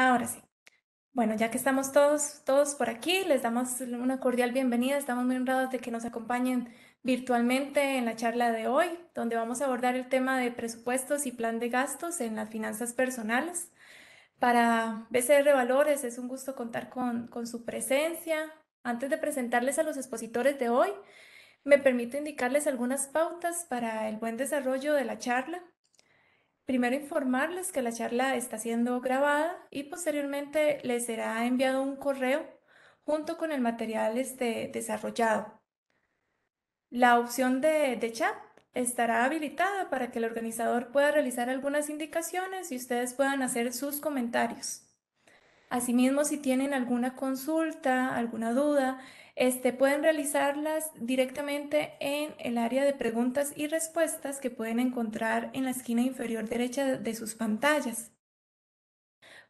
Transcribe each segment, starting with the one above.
Ahora sí. Bueno, ya que estamos todos, todos por aquí, les damos una cordial bienvenida. Estamos muy honrados de que nos acompañen virtualmente en la charla de hoy, donde vamos a abordar el tema de presupuestos y plan de gastos en las finanzas personales. Para BCR Valores es un gusto contar con, con su presencia. Antes de presentarles a los expositores de hoy, me permito indicarles algunas pautas para el buen desarrollo de la charla. Primero informarles que la charla está siendo grabada y posteriormente les será enviado un correo junto con el material este, desarrollado. La opción de, de chat estará habilitada para que el organizador pueda realizar algunas indicaciones y ustedes puedan hacer sus comentarios. Asimismo, si tienen alguna consulta, alguna duda, este, pueden realizarlas directamente en el área de preguntas y respuestas que pueden encontrar en la esquina inferior derecha de sus pantallas.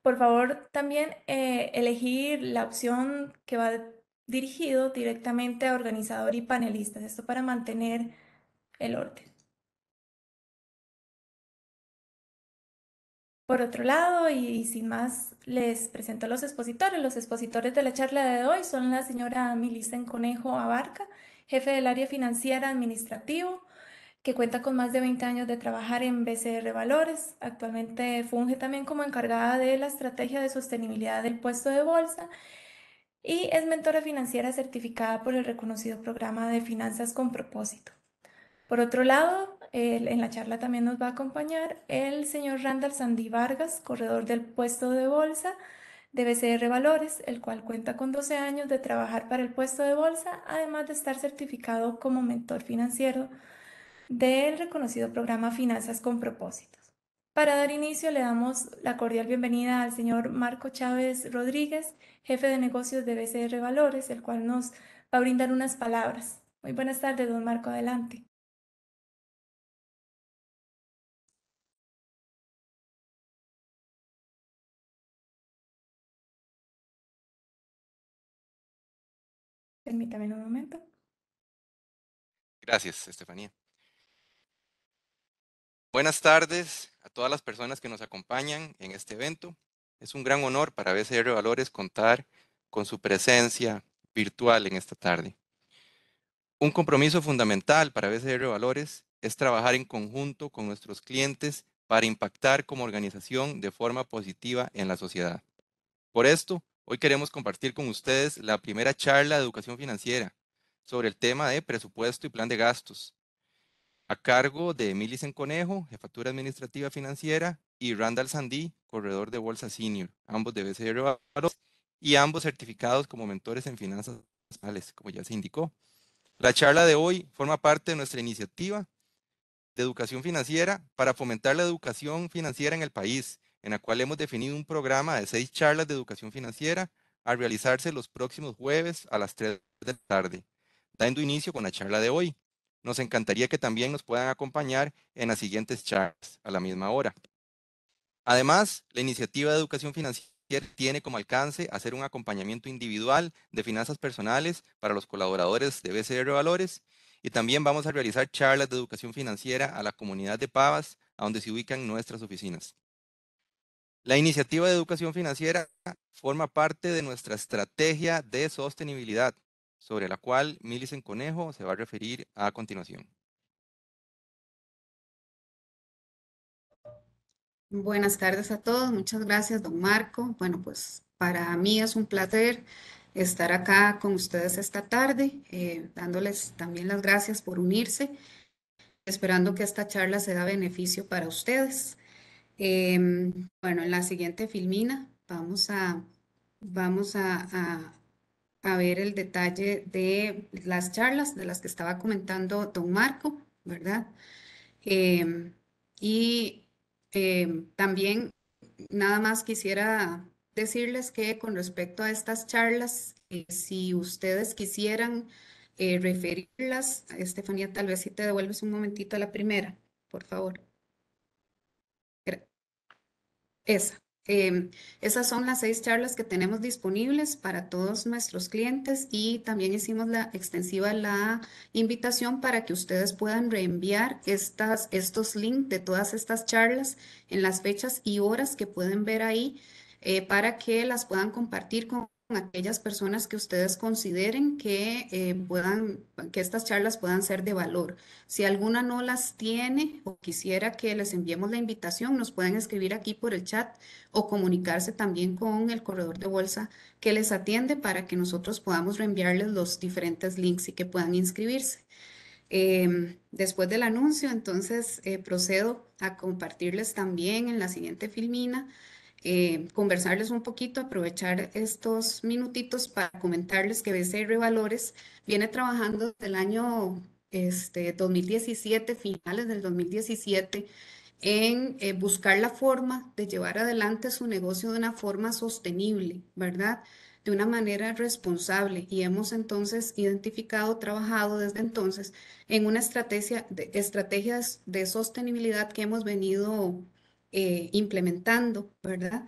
Por favor, también eh, elegir la opción que va dirigido directamente a organizador y panelistas, esto para mantener el orden. Por otro lado, y, sin más, les presento a los expositores. Los expositores de la charla de hoy son la señora Milicen Conejo Abarca, jefe del área financiera administrativo, que cuenta con más de 20 años de trabajar en BCR Valores. Actualmente funge también como encargada de la estrategia de sostenibilidad del puesto de bolsa y es mentora financiera certificada por el reconocido programa de finanzas con propósito. Por otro lado, en la charla también nos va a acompañar el señor Randall Sandy Vargas, corredor del puesto de bolsa de BCR Valores, el cual cuenta con 12 años de trabajar para el puesto de bolsa, además de estar certificado como mentor financiero del reconocido programa Finanzas con Propósitos. Para dar inicio, le damos la cordial bienvenida al señor Marco Chávez Rodríguez, jefe de negocios de BCR Valores, el cual nos va a brindar unas palabras. Muy buenas tardes, don Marco, adelante. Permítame un momento. Gracias, Estefanía. Buenas tardes a todas las personas que nos acompañan en este evento. Es un gran honor para BCR Valores contar con su presencia virtual en esta tarde. Un compromiso fundamental para BCR Valores es trabajar en conjunto con nuestros clientes para impactar como organización de forma positiva en la sociedad. Por esto, Hoy queremos compartir con ustedes la primera charla de educación financiera sobre el tema de presupuesto y plan de gastos, a cargo de Emily Conejo, jefatura administrativa financiera, y Randall Sandy, corredor de bolsa senior, ambos de BCR y ambos certificados como mentores en finanzas personales, como ya se indicó. La charla de hoy forma parte de nuestra iniciativa de educación financiera para fomentar la educación financiera en el país en la cual hemos definido un programa de seis charlas de educación financiera a realizarse los próximos jueves a las 3 de la tarde, dando inicio con la charla de hoy. Nos encantaría que también nos puedan acompañar en las siguientes charlas a la misma hora. Además, la iniciativa de educación financiera tiene como alcance hacer un acompañamiento individual de finanzas personales para los colaboradores de BCR Valores y también vamos a realizar charlas de educación financiera a la comunidad de Pavas, a donde se ubican nuestras oficinas. La iniciativa de educación financiera forma parte de nuestra estrategia de sostenibilidad, sobre la cual Milicen Conejo se va a referir a continuación. Buenas tardes a todos, muchas gracias, don Marco. Bueno, pues para mí es un placer estar acá con ustedes esta tarde, eh, dándoles también las gracias por unirse, esperando que esta charla sea beneficio para ustedes. Em, bueno, en la siguiente filmina vamos a, vamos a, ver el detalle de las charlas de las que estaba comentando don Marco, ¿verdad? Em, y em, también nada más quisiera decirles que con respecto a estas charlas, eh, si ustedes quisieran eh, referirlas, Estefanía, tal vez si te devuelves un momentito a la primera, por favor esa. Em, esas son las seis charlas que tenemos disponibles para todos nuestros clientes y también hicimos la extensiva la invitación para que ustedes puedan reenviar estas, estos links de todas estas charlas en las fechas y horas que pueden ver ahí eh, para que las puedan compartir con aquellas personas que ustedes consideren que eh, puedan, que estas charlas puedan ser de valor. Si alguna no las tiene o quisiera que les enviemos la invitación, nos pueden escribir aquí por el chat o comunicarse también con el corredor de bolsa que les atiende para que nosotros podamos reenviarles los diferentes links y que puedan inscribirse. Em, después del anuncio, entonces eh, procedo a compartirles también en la siguiente filmina eh, conversarles un poquito, aprovechar estos minutitos para comentarles que BCR Valores viene trabajando desde el año este, 2017, finales del 2017, en eh, buscar la forma de llevar adelante su negocio de una forma sostenible, ¿verdad? De una manera responsable. Y hemos entonces identificado, trabajado desde entonces en una estrategia de, estrategias de sostenibilidad que hemos venido eh, implementando, ¿verdad?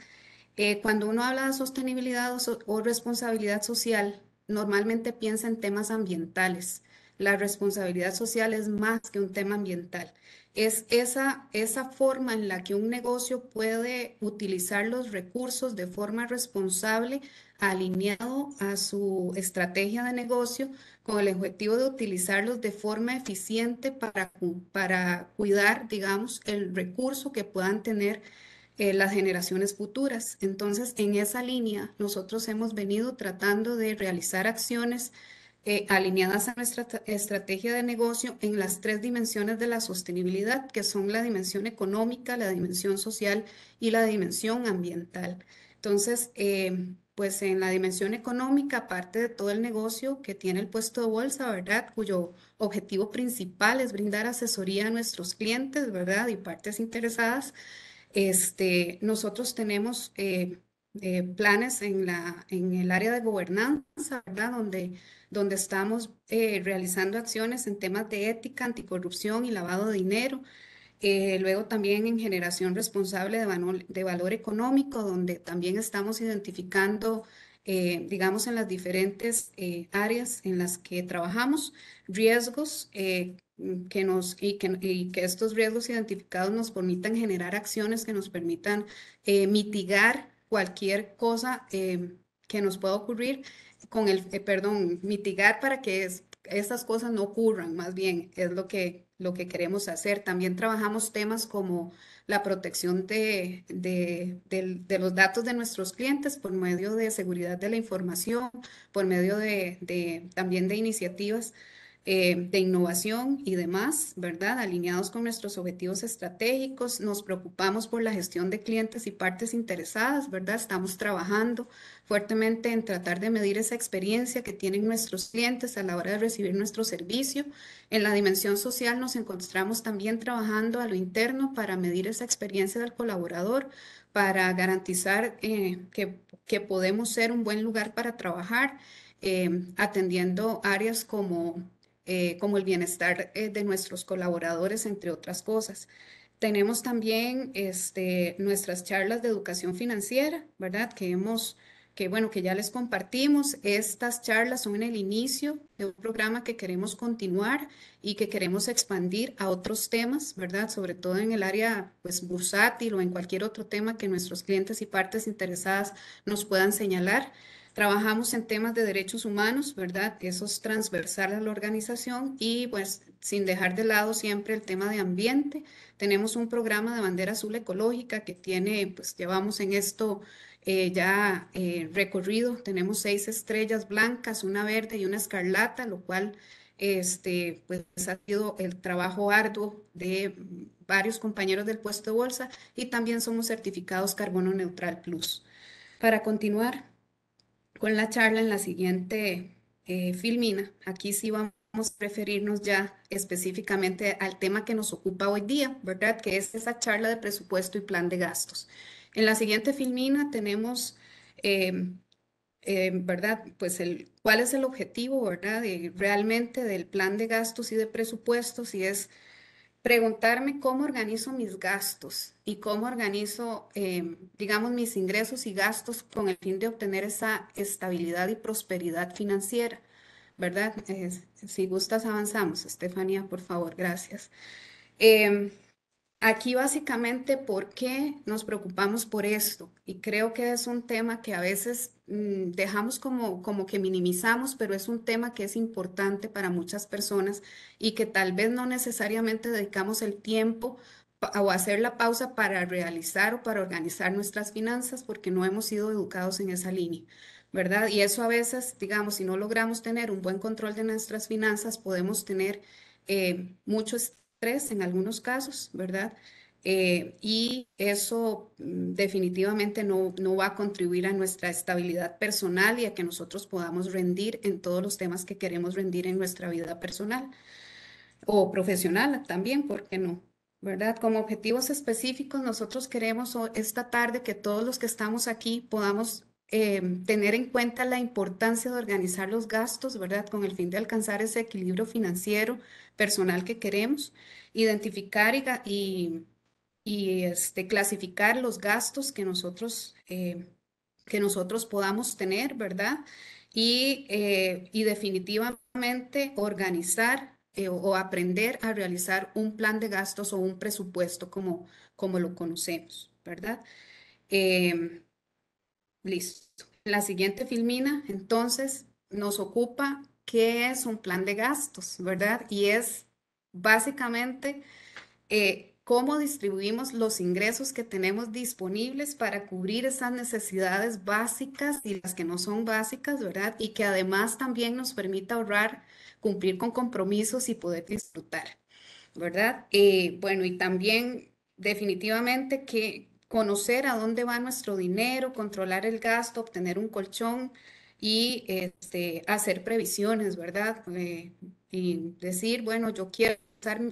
Eh, cuando uno habla de sostenibilidad o, responsabilidad social, normalmente piensa en temas ambientales. La responsabilidad social es más que un tema ambiental. Es esa, esa forma en la que un negocio puede utilizar los recursos de forma responsable alineado a su estrategia de negocio con el objetivo de utilizarlos de forma eficiente para, para cuidar, digamos, el recurso que puedan tener eh, las generaciones futuras. Entonces, en esa línea, nosotros hemos venido tratando de realizar acciones eh, alineadas a nuestra estrategia de negocio en las tres dimensiones de la sostenibilidad, que son la dimensión económica, la dimensión social y la dimensión ambiental. Entonces, eh, pues en la dimensión económica, aparte de todo el negocio que tiene el puesto de bolsa, ¿verdad? Cuyo objetivo principal es brindar asesoría a nuestros clientes, ¿verdad? Y partes interesadas. Este, nosotros tenemos eh, eh, planes en, la, en el área de gobernanza, ¿verdad? Donde, donde estamos eh, realizando acciones en temas de ética, anticorrupción y lavado de dinero. Eh, luego también en generación responsable de, valor, económico, donde también estamos identificando, eh, digamos, en las diferentes eh, áreas en las que trabajamos, riesgos que nos, y que, y, que, estos riesgos identificados nos permitan generar acciones que nos permitan mitigar cualquier cosa que nos pueda ocurrir con el, perdón, mitigar para que es, estas cosas no ocurran, más bien es lo que lo que queremos hacer. También trabajamos temas como la protección de, los datos de nuestros clientes por medio de seguridad de la información, por medio de, también de iniciativas eh, de innovación y demás, ¿verdad? Alineados con nuestros objetivos estratégicos, nos preocupamos por la gestión de clientes y partes interesadas, ¿verdad? Estamos trabajando fuertemente en tratar de medir esa experiencia que tienen nuestros clientes a la hora de recibir nuestro servicio. En la dimensión social nos encontramos también trabajando a lo interno para medir esa experiencia del colaborador, para garantizar eh, que, podemos ser un buen lugar para trabajar. Eh, atendiendo áreas como eh, como el bienestar eh, de nuestros colaboradores, entre otras cosas. Tenemos también este, nuestras charlas de educación financiera, ¿verdad? Que hemos, que bueno, que ya les compartimos. Estas charlas son en el inicio de un programa que queremos continuar y que queremos expandir a otros temas, ¿verdad? Sobre todo en el área pues bursátil o en cualquier otro tema que nuestros clientes y partes interesadas nos puedan señalar. Trabajamos en temas de derechos humanos, ¿verdad? Eso es transversal a la organización y pues sin dejar de lado siempre el tema de ambiente. Tenemos un programa de bandera azul ecológica que tiene, pues llevamos en esto eh, ya eh, recorrido. Tenemos seis estrellas blancas, una verde y una escarlata, lo cual este, pues ha sido el trabajo arduo de varios compañeros del puesto de bolsa y también somos certificados Carbono Neutral Plus. Para continuar con la charla en la siguiente eh, filmina. Aquí sí vamos a referirnos ya específicamente al tema que nos ocupa hoy día, ¿verdad? Que es esa charla de presupuesto y plan de gastos. En la siguiente filmina tenemos... Em, em, ¿verdad? Pues el, cuál es el objetivo, ¿verdad? De, realmente del plan de gastos y de presupuestos, si es preguntarme cómo organizo mis gastos y cómo organizo, em, digamos, mis ingresos y gastos con el fin de obtener esa estabilidad y prosperidad financiera, ¿verdad? si gustas, avanzamos. Estefanía, por favor, gracias. Eh, Aquí básicamente, ¿por qué nos preocupamos por esto? Y creo que es un tema que a veces mm, dejamos como, como que minimizamos, pero es un tema que es importante para muchas personas y que tal vez no necesariamente dedicamos el tiempo o hacer la pausa para realizar o para organizar nuestras finanzas porque no hemos sido educados en esa línea. ¿Verdad? Y eso a veces, digamos, si no logramos tener un buen control de nuestras finanzas, podemos tener eh, mucho estrés tres en algunos casos, ¿verdad? Eh, y eso mm, definitivamente no, no, va a contribuir a nuestra estabilidad personal y a que nosotros podamos rendir en todos los temas que queremos rendir en nuestra vida personal o profesional también, ¿por qué no? ¿Verdad? Como objetivos específicos, nosotros queremos esta tarde que todos los que estamos aquí podamos Em, tener en cuenta la importancia de organizar los gastos, ¿verdad? Con el fin de alcanzar ese equilibrio financiero personal que queremos, identificar y, este, clasificar los gastos que nosotros, em, que nosotros podamos tener, ¿verdad? Y, eh, y definitivamente organizar eh, o aprender a realizar un plan de gastos o un presupuesto como, como lo conocemos, ¿verdad? Em, Listo. La siguiente filmina, entonces, nos ocupa qué es un plan de gastos, ¿verdad? Y es básicamente eh, cómo distribuimos los ingresos que tenemos disponibles para cubrir esas necesidades básicas y las que no son básicas, ¿verdad? Y que además también nos permita ahorrar, cumplir con compromisos y poder disfrutar, ¿verdad? Eh, bueno, y también definitivamente que conocer a dónde va nuestro dinero, controlar el gasto, obtener un colchón y este, hacer previsiones, ¿verdad? Eh, y decir, bueno, yo quiero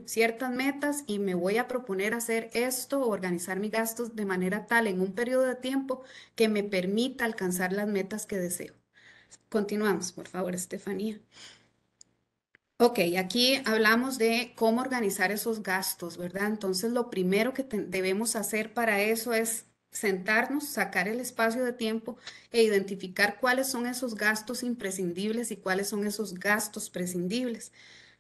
ciertas metas y me voy a proponer hacer esto, organizar mis gastos de manera tal en un periodo de tiempo que me permita alcanzar las metas que deseo. Continuamos, por favor, Estefanía. Ok, aquí hablamos de cómo organizar esos gastos, ¿verdad? Entonces, lo primero que debemos hacer para eso es sentarnos, sacar el espacio de tiempo e identificar cuáles son esos gastos imprescindibles y cuáles son esos gastos prescindibles.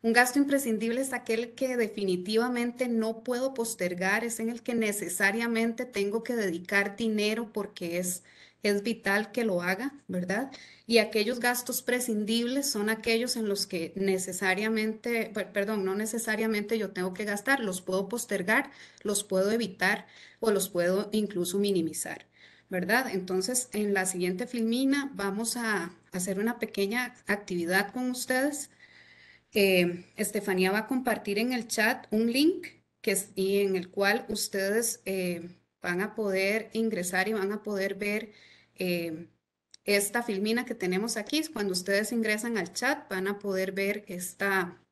Un gasto imprescindible es aquel que definitivamente no puedo postergar, es en el que necesariamente tengo que dedicar dinero porque es es vital que lo haga, ¿verdad? Y aquellos gastos prescindibles son aquellos en los que necesariamente, perdón, no necesariamente yo tengo que gastar, los puedo postergar, los puedo evitar o los puedo incluso minimizar, ¿verdad? Entonces, en la siguiente filmina vamos a hacer una pequeña actividad con ustedes. Eh, Estefanía va a compartir en el chat un link que y en el cual ustedes... Eh, van a poder ingresar y van a poder ver eh, esta filmina que tenemos aquí. Cuando ustedes ingresan al chat van a poder ver esta,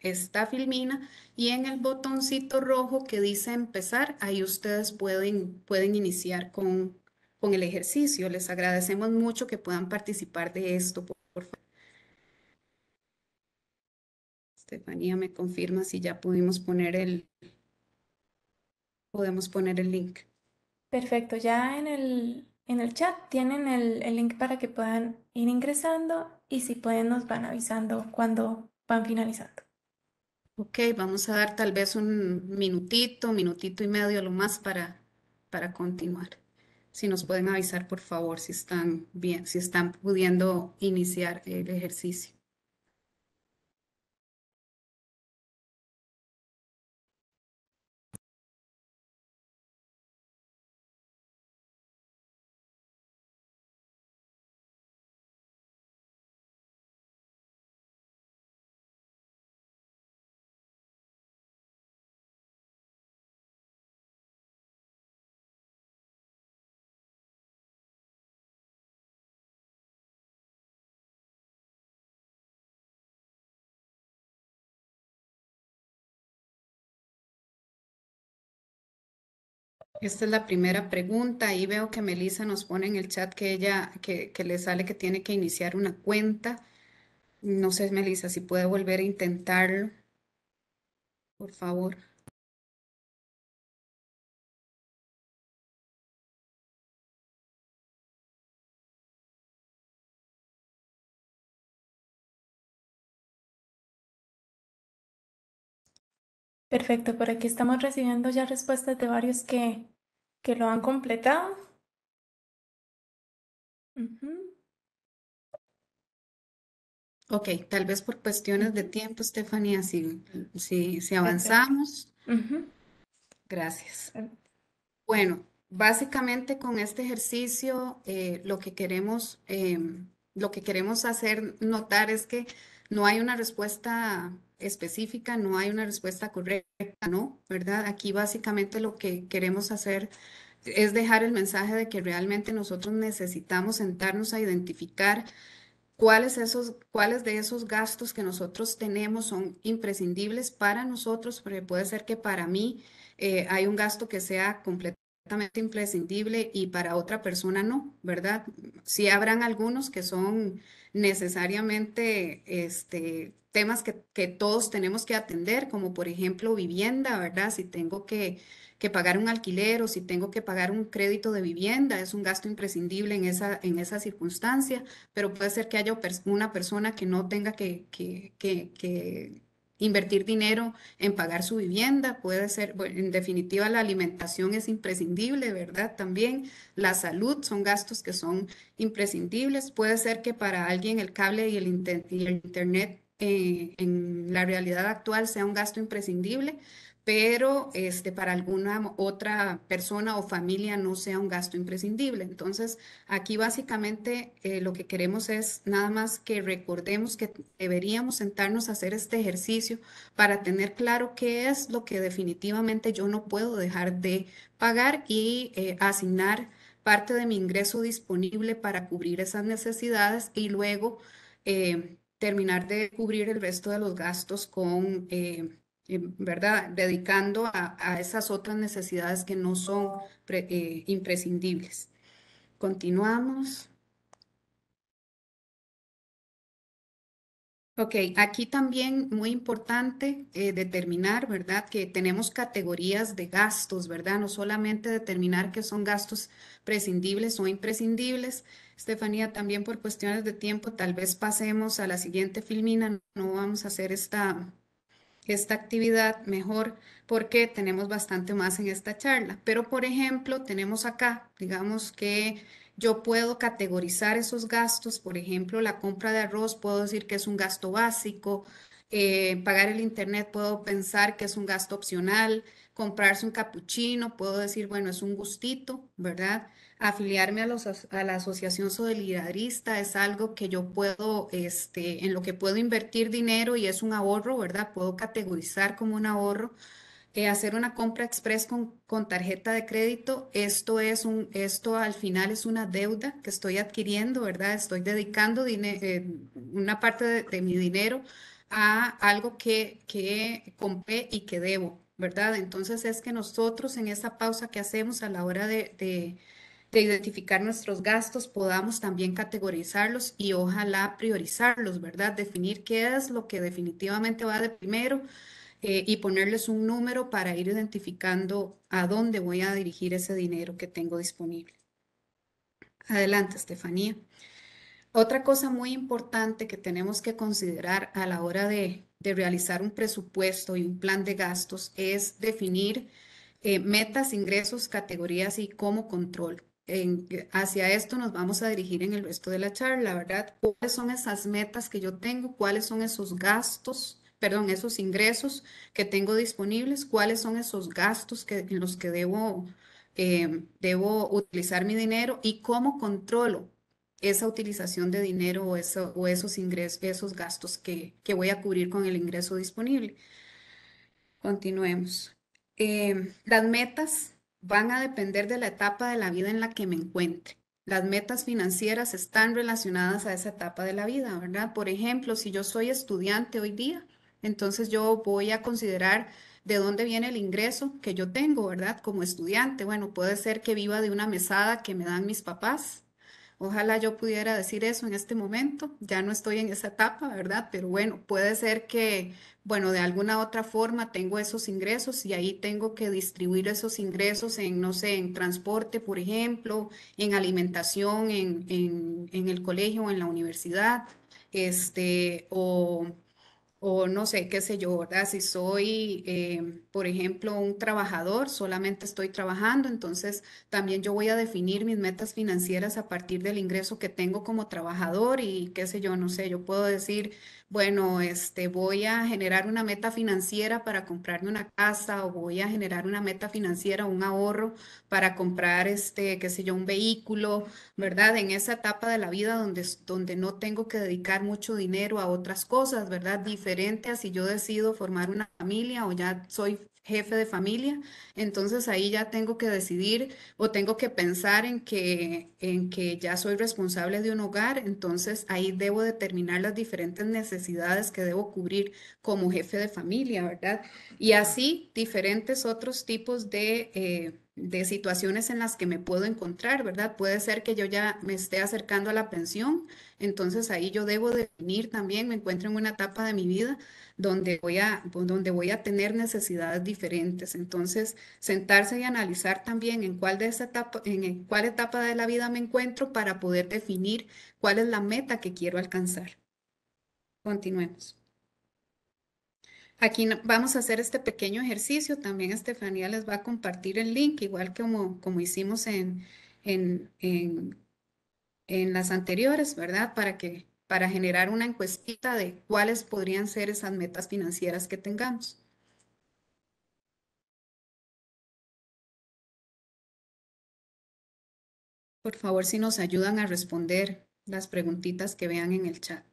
esta filmina y en el botoncito rojo que dice empezar, ahí ustedes pueden, pueden iniciar con, con el ejercicio. Les agradecemos mucho que puedan participar de esto, por, favor. Estefanía me confirma si ya pudimos poner el, podemos poner el link. Perfecto, ya en el, en el chat tienen el, el link para que puedan ir ingresando y si pueden nos van avisando cuando van finalizando. Ok, vamos a dar tal vez un minutito, minutito y medio lo más para, para continuar. Si nos pueden avisar, por favor, si están bien, si están pudiendo iniciar el ejercicio. Esta es la primera pregunta y veo que Melissa nos pone en el chat que ella, que, le sale que tiene que iniciar una cuenta. No sé, Melissa, si puede volver a intentarlo. Por favor. Perfecto, por aquí estamos recibiendo ya respuestas de varios que que lo han completado. Ok, tal vez por cuestiones de tiempo, Estefanía, si, si, si avanzamos. Gracias. Em. Bueno, básicamente con este ejercicio eh, lo que queremos... Em, lo que queremos hacer notar es que no hay una respuesta específica, no hay una respuesta correcta, ¿no? ¿Verdad? Aquí básicamente lo que queremos hacer es dejar el mensaje de que realmente nosotros necesitamos sentarnos a identificar cuáles, esos, cuáles de esos gastos que nosotros tenemos son imprescindibles para nosotros, porque puede ser que para mí eh, hay un gasto que sea completamente imprescindible y para otra persona no, ¿verdad? Sí habrán algunos que son necesariamente este, temas que, todos tenemos que atender, como por ejemplo vivienda, ¿verdad? Si tengo que, pagar un alquiler o si tengo que pagar un crédito de vivienda, es un gasto imprescindible en esa, en esa circunstancia, pero puede ser que haya una persona que no tenga que, que invertir dinero en pagar su vivienda, puede ser, en definitiva la alimentación es imprescindible, ¿verdad? También la salud son gastos que son imprescindibles, puede ser que para alguien el cable y el, internet eh, en la realidad actual sea un gasto imprescindible, pero este, para alguna otra persona o familia no sea un gasto imprescindible. Entonces, aquí básicamente eh, lo que queremos es nada más que recordemos que deberíamos sentarnos a hacer este ejercicio para tener claro qué es lo que definitivamente yo no puedo dejar de pagar y eh, asignar parte de mi ingreso disponible para cubrir esas necesidades y luego eh, terminar de cubrir el resto de los gastos con ¿verdad? Dedicando a, esas otras necesidades que no son eh, imprescindibles. Continuamos. Ok, aquí también muy importante eh, determinar, ¿verdad? Que tenemos categorías de gastos, ¿verdad? No solamente determinar que son gastos prescindibles o imprescindibles. Estefanía, también por cuestiones de tiempo, tal vez pasemos a la siguiente filmina. No vamos a hacer esta, esta actividad mejor porque tenemos bastante más en esta charla. Pero, por ejemplo, tenemos acá, digamos que yo puedo categorizar esos gastos, por ejemplo, la compra de arroz, puedo decir que es un gasto básico, eh, pagar el internet, puedo pensar que es un gasto opcional, comprarse un capuchino, puedo decir, bueno, es un gustito, ¿verdad? afiliarme a, los, a la asociación solidarista es algo que yo puedo, este, en lo que puedo invertir dinero y es un ahorro, ¿verdad? Puedo categorizar como un ahorro. Eh, hacer una compra express con, con, tarjeta de crédito, esto es un, esto al final es una deuda que estoy adquiriendo, ¿verdad? Estoy dedicando dinero eh, una parte de, mi dinero a algo que, que compré y que debo, ¿verdad? Entonces es que nosotros en esa pausa que hacemos a la hora de de identificar nuestros gastos, podamos también categorizarlos y ojalá priorizarlos, ¿verdad? Definir qué es lo que definitivamente va de primero eh, y ponerles un número para ir identificando a dónde voy a dirigir ese dinero que tengo disponible. Adelante, Estefanía. Otra cosa muy importante que tenemos que considerar a la hora de, realizar un presupuesto y un plan de gastos es definir eh, metas, ingresos, categorías y cómo control hacia esto nos vamos a dirigir en el resto de la charla, ¿verdad? ¿Cuáles son esas metas que yo tengo? ¿Cuáles son esos gastos? Perdón, esos ingresos que tengo disponibles, cuáles son esos gastos que, en los que debo, debo utilizar mi dinero y cómo controlo esa utilización de dinero o, eso, o esos ingresos, esos gastos que, voy a cubrir con el ingreso disponible. Continuemos. Eh, las metas van a depender de la etapa de la vida en la que me encuentre. Las metas financieras están relacionadas a esa etapa de la vida, ¿verdad? Por ejemplo, si yo soy estudiante hoy día, entonces yo voy a considerar de dónde viene el ingreso que yo tengo, ¿verdad? Como estudiante, bueno, puede ser que viva de una mesada que me dan mis papás. Ojalá yo pudiera decir eso en este momento, ya no estoy en esa etapa, ¿verdad? Pero bueno, puede ser que bueno, de alguna otra forma tengo esos ingresos y ahí tengo que distribuir esos ingresos en, no sé, en transporte, por ejemplo, en alimentación, en, el colegio o en la universidad, este, o, no sé, qué sé yo, ¿verdad? Si soy, eh, por ejemplo, un trabajador, solamente estoy trabajando, entonces también yo voy a definir mis metas financieras a partir del ingreso que tengo como trabajador y qué sé yo, no sé, yo puedo decir bueno, este, voy a generar una meta financiera para comprarme una casa o voy a generar una meta financiera, un ahorro para comprar, este, qué sé yo, un vehículo, ¿verdad? En esa etapa de la vida donde, donde no tengo que dedicar mucho dinero a otras cosas, ¿verdad? Diferente a si yo decido formar una familia o ya soy jefe de familia, entonces ahí ya tengo que decidir o tengo que pensar en que en que ya soy responsable de un hogar, entonces ahí debo determinar las diferentes necesidades que debo cubrir como jefe de familia, ¿verdad? Y así diferentes otros tipos eh, de, situaciones en las que me puedo encontrar, ¿verdad? Puede ser que yo ya me esté acercando a la pensión, entonces ahí yo debo definir también, me encuentro en una etapa de mi vida donde voy a, donde voy a tener necesidades diferentes. Entonces, sentarse y analizar también en cuál de esta etapa, en cuál etapa de la vida encuentro para poder definir cuál es la meta que quiero alcanzar. Continuemos. Aquí vamos a hacer este pequeño ejercicio. También Estefanía les va a compartir el link, igual como, hicimos en, en, en, las anteriores, ¿verdad? Para, que, para generar una encuestita de cuáles podrían ser esas metas financieras que tengamos. Por favor, si nos ayudan a responder las preguntitas que vean en el chat.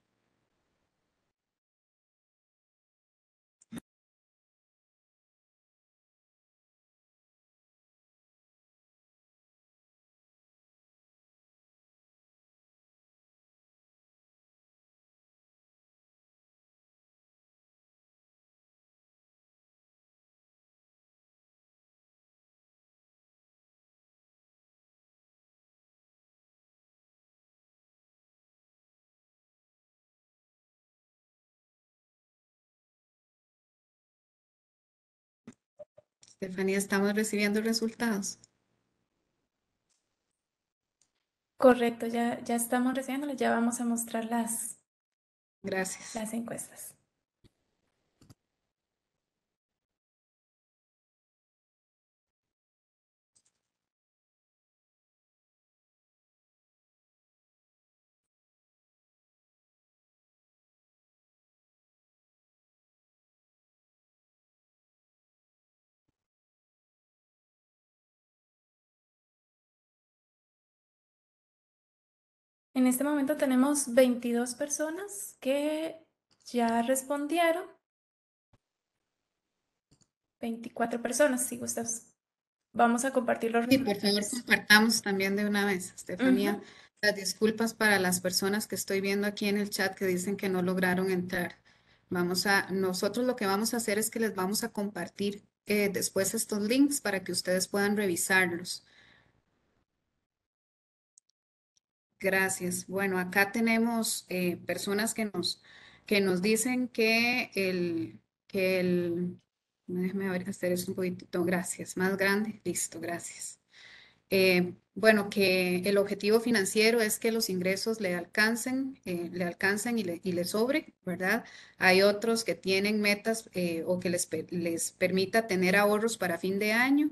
Estefanía, estamos recibiendo resultados. Correcto, ya, ya estamos recibiéndolos, ya vamos a mostrar Gracias. las encuestas. En este momento tenemos 22 personas que ya respondieron. 24 personas, si gustas. Vamos a compartir los Sí, por favor, compartamos también de una vez, Estefanía. Las disculpas para las personas que estoy viendo aquí en el chat que dicen que no lograron entrar. Vamos a, nosotros lo que vamos a hacer es que les vamos a compartir eh, después estos links para que ustedes puedan revisarlos. Gracias. Bueno, acá tenemos eh, personas que nos, que nos dicen que el, que el, déjeme ver, hacer eso un poquito. gracias, más grande, listo, gracias. Eh, bueno, que el objetivo financiero es que los ingresos le alcancen, eh, le alcancen y le, y le, sobre, ¿verdad? Hay otros que tienen metas o que les, les permita tener ahorros para fin de año.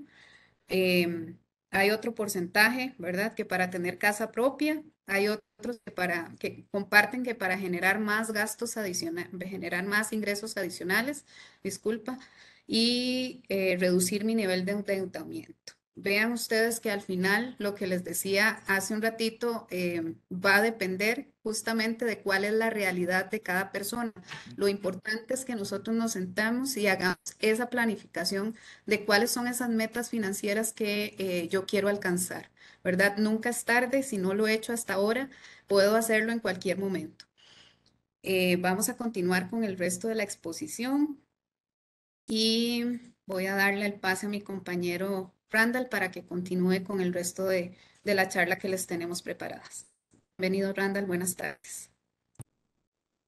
hay otro porcentaje, ¿verdad? Que para tener casa propia, hay otros que, para, que comparten que para generar más gastos adicionales, generar más ingresos adicionales, disculpa, y eh, reducir mi nivel de endeudamiento. Vean ustedes que al final, lo que les decía hace un ratito, eh, va a depender justamente de cuál es la realidad de cada persona. Lo importante es que nosotros nos sentamos y hagamos esa planificación de cuáles son esas metas financieras que eh, yo quiero alcanzar. ¿verdad? Nunca es tarde, si no lo he hecho hasta ahora, puedo hacerlo en cualquier momento. Eh, vamos a continuar con el resto de la exposición y voy a darle el pase a mi compañero Randall para que continúe con el resto de, la charla que les tenemos preparadas. Bienvenido Randall, buenas tardes.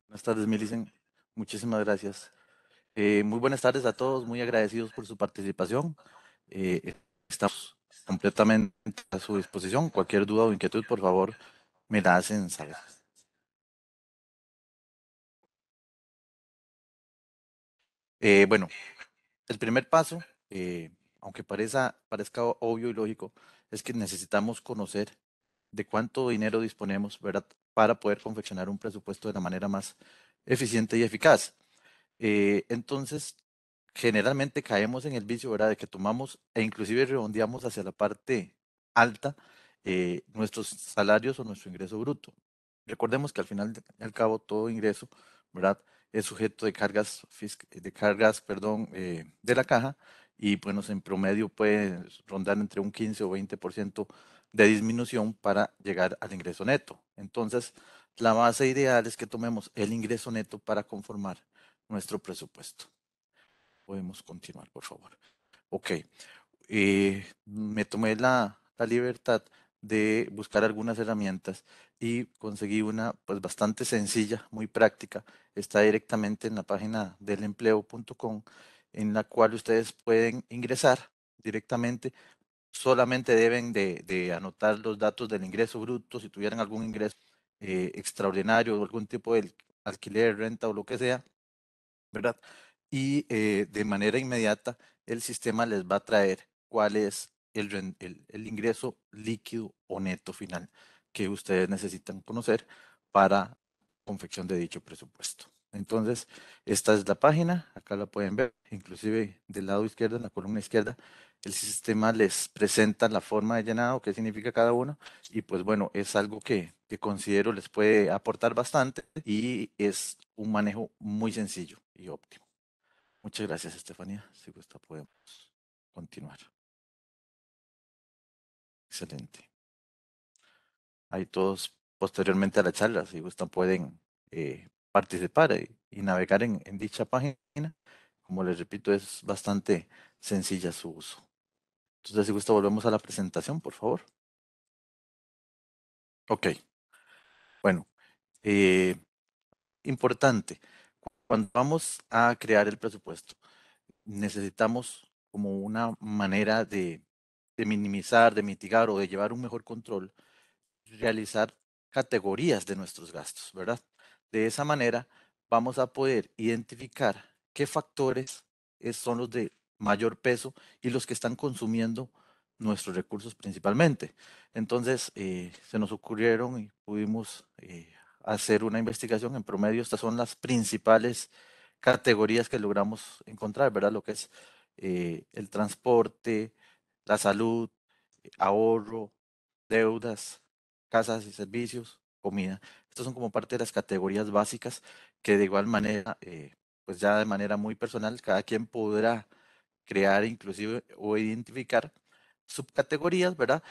Buenas tardes, Milicen. Muchísimas gracias. Eh, muy buenas tardes a todos, muy agradecidos por su participación. Eh, estamos completamente a su disposición. Cualquier duda o inquietud, por favor, me la hacen saber. Eh, bueno, el primer paso, eh, aunque parezca, parezca obvio y lógico, es que necesitamos conocer de cuánto dinero disponemos para poder confeccionar un presupuesto de la manera más eficiente y eficaz. Eh, entonces, generalmente caemos en el vicio, De que tomamos e inclusive redondeamos hacia la parte alta eh, nuestros salarios o nuestro ingreso bruto. Recordemos que al final y al cabo todo ingreso, Es sujeto de cargas, de cargas perdón, eh, de la caja y bueno, pues, en promedio puede rondar entre un 15 o 20% de disminución para llegar al ingreso neto. Entonces, la base ideal es que tomemos el ingreso neto para conformar nuestro presupuesto. Podemos continuar, por favor. Ok. Eh, me tomé la, la, libertad de buscar algunas herramientas y conseguí una pues bastante sencilla, muy práctica. Está directamente en la página del en la cual ustedes pueden ingresar directamente. Solamente deben de, de anotar los datos del ingreso bruto, si tuvieran algún ingreso eh, extraordinario o algún tipo de alquiler, renta o lo que sea, ¿verdad? y eh, de manera inmediata el sistema les va a traer cuál es el, ingreso líquido o neto final que ustedes necesitan conocer para confección de dicho presupuesto. Entonces, esta es la página, acá la pueden ver, inclusive del lado izquierdo, en la columna izquierda, el sistema les presenta la forma de llenado, qué significa cada uno, y pues bueno, es algo que, que considero les puede aportar bastante y es un manejo muy sencillo y óptimo. Muchas gracias, Estefanía. Si gusta, podemos continuar. Excelente. Ahí todos, posteriormente a la charla, si gustan, pueden eh, participar eh, y, navegar en, dicha página. Como les repito, es bastante sencilla su uso. Entonces, si gusta, volvemos a la presentación, por favor. Ok. Bueno, eh, importante. Cuando vamos a crear el presupuesto, necesitamos como una manera de, minimizar, de mitigar o de llevar un mejor control, realizar categorías de nuestros gastos, ¿verdad? De esa manera vamos a poder identificar qué factores son los de mayor peso y los que están consumiendo nuestros recursos principalmente. Entonces, eh, se nos ocurrieron y pudimos eh, hacer una investigación. En promedio, estas son las principales categorías que logramos encontrar, ¿verdad? Lo que es eh, el transporte, la salud, eh, ahorro, deudas, casas y servicios, comida. Estas son como parte de las categorías básicas que de igual manera, eh, pues ya de manera muy personal, cada quien podrá crear inclusive o identificar subcategorías, ¿verdad?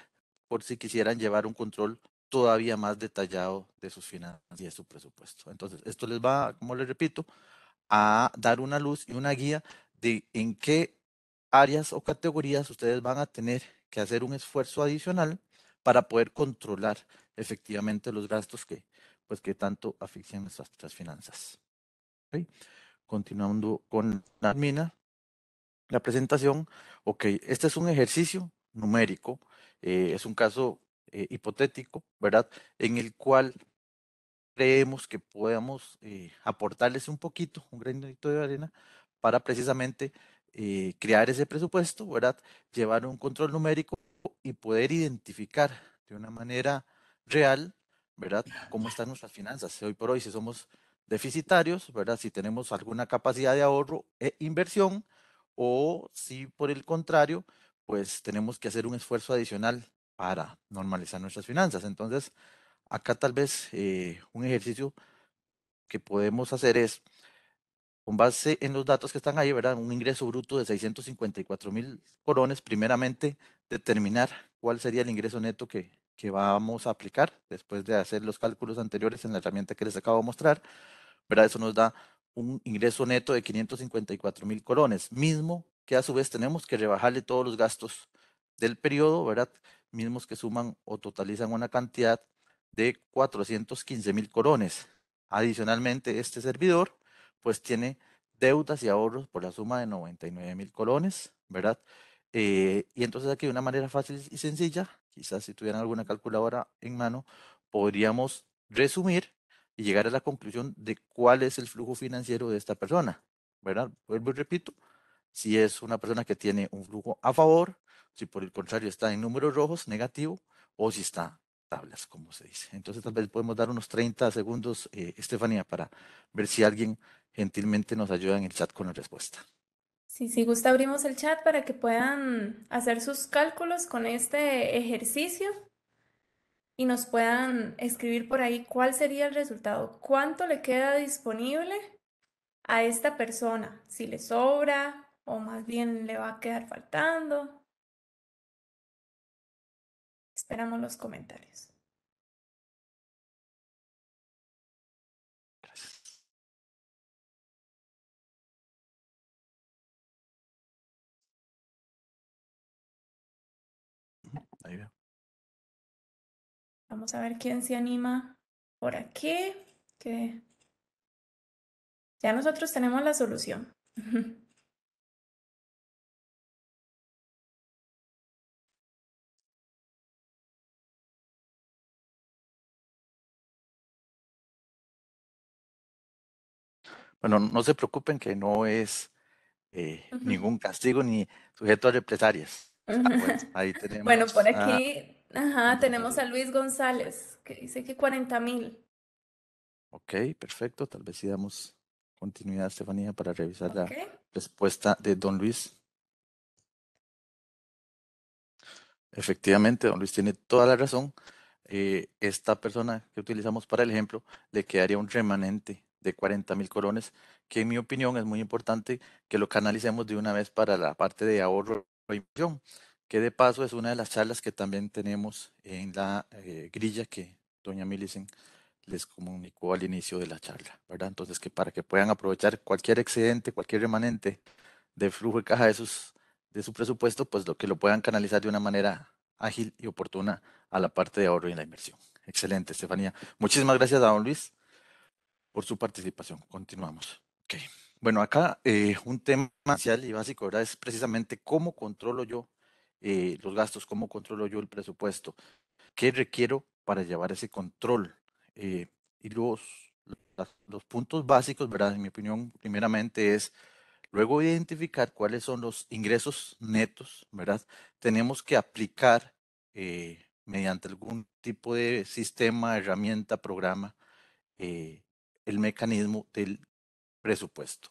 Por si quisieran llevar un control todavía más detallado de sus finanzas y de su presupuesto. Entonces, esto les va, como les repito, a dar una luz y una guía de en qué áreas o categorías ustedes van a tener que hacer un esfuerzo adicional para poder controlar efectivamente los gastos que, pues, que tanto asfixian nuestras, finanzas. Continuando con la mina, la presentación, ok, este es un ejercicio numérico, eh, es un caso eh, hipotético, ¿verdad? En el cual creemos que podemos eh, aportarles un poquito, un granito de arena, para precisamente eh, crear ese presupuesto, ¿verdad? Llevar un control numérico y poder identificar de una manera real, ¿verdad? Cómo están nuestras finanzas. Hoy por hoy, si somos deficitarios, ¿verdad? Si tenemos alguna capacidad de ahorro e inversión, o si por el contrario, pues tenemos que hacer un esfuerzo adicional para normalizar nuestras finanzas. Entonces, acá tal vez eh, un ejercicio que podemos hacer es, con base en los datos que están ahí, ¿verdad? Un ingreso bruto de 654 mil corones, primeramente determinar cuál sería el ingreso neto que, que vamos a aplicar después de hacer los cálculos anteriores en la herramienta que les acabo de mostrar, ¿verdad? Eso nos da un ingreso neto de 554 mil colones, mismo que a su vez tenemos que rebajarle todos los gastos del periodo, ¿verdad? mismos que suman o totalizan una cantidad de 415 mil colones Adicionalmente, este servidor pues tiene deudas y ahorros por la suma de 99 mil colones, ¿verdad? Eh, y entonces aquí de una manera fácil y sencilla, quizás si tuvieran alguna calculadora en mano, podríamos resumir y llegar a la conclusión de cuál es el flujo financiero de esta persona, ¿verdad? Vuelvo y repito, si es una persona que tiene un flujo a favor, si por el contrario está en números rojos, negativo, o si está tablas, como se dice. Entonces tal vez podemos dar unos 30 segundos, eh, Estefanía, para ver si alguien gentilmente nos ayuda en el chat con la respuesta. Sí, si gusta abrimos el chat para que puedan hacer sus cálculos con este ejercicio y nos puedan escribir por ahí cuál sería el resultado, cuánto le queda disponible a esta persona, si le sobra o más bien le va a quedar faltando. Esperamos los comentarios. Vamos a ver quién se anima por aquí, que ya nosotros tenemos la solución. Bueno, no se preocupen que no es eh, ningún castigo ni sujeto a represalias. Pues, ahí tenemos, bueno, por aquí tenemos a Luis González, que dice que 40 mil. Ok, perfecto. Tal vez si damos continuidad, Estefanía, para revisar la respuesta de don Luis. Efectivamente, don Luis tiene toda la razón. Eh, esta persona que utilizamos para el ejemplo le quedaría un remanente de 40 mil colones, que en mi opinión es muy importante que lo canalicemos de una vez para la parte de ahorro e inversión, que de paso es una de las charlas que también tenemos en la eh, grilla que doña Millicent les comunicó al inicio de la charla, ¿verdad? Entonces, que para que puedan aprovechar cualquier excedente, cualquier remanente de flujo de caja de, sus, de su presupuesto, pues lo que lo puedan canalizar de una manera ágil y oportuna a la parte de ahorro y la inversión. Excelente, Estefanía. Muchísimas gracias don Luis por su participación. Continuamos. Okay. Bueno, acá eh, un tema esencial y básico ¿verdad? es precisamente cómo controlo yo eh, los gastos, cómo controlo yo el presupuesto, qué requiero para llevar ese control. Eh, y los, los, puntos básicos, ¿verdad? en mi opinión, primeramente es luego identificar cuáles son los ingresos netos, ¿verdad? Tenemos que aplicar mediante algún tipo de sistema, herramienta, programa, el mecanismo del presupuesto.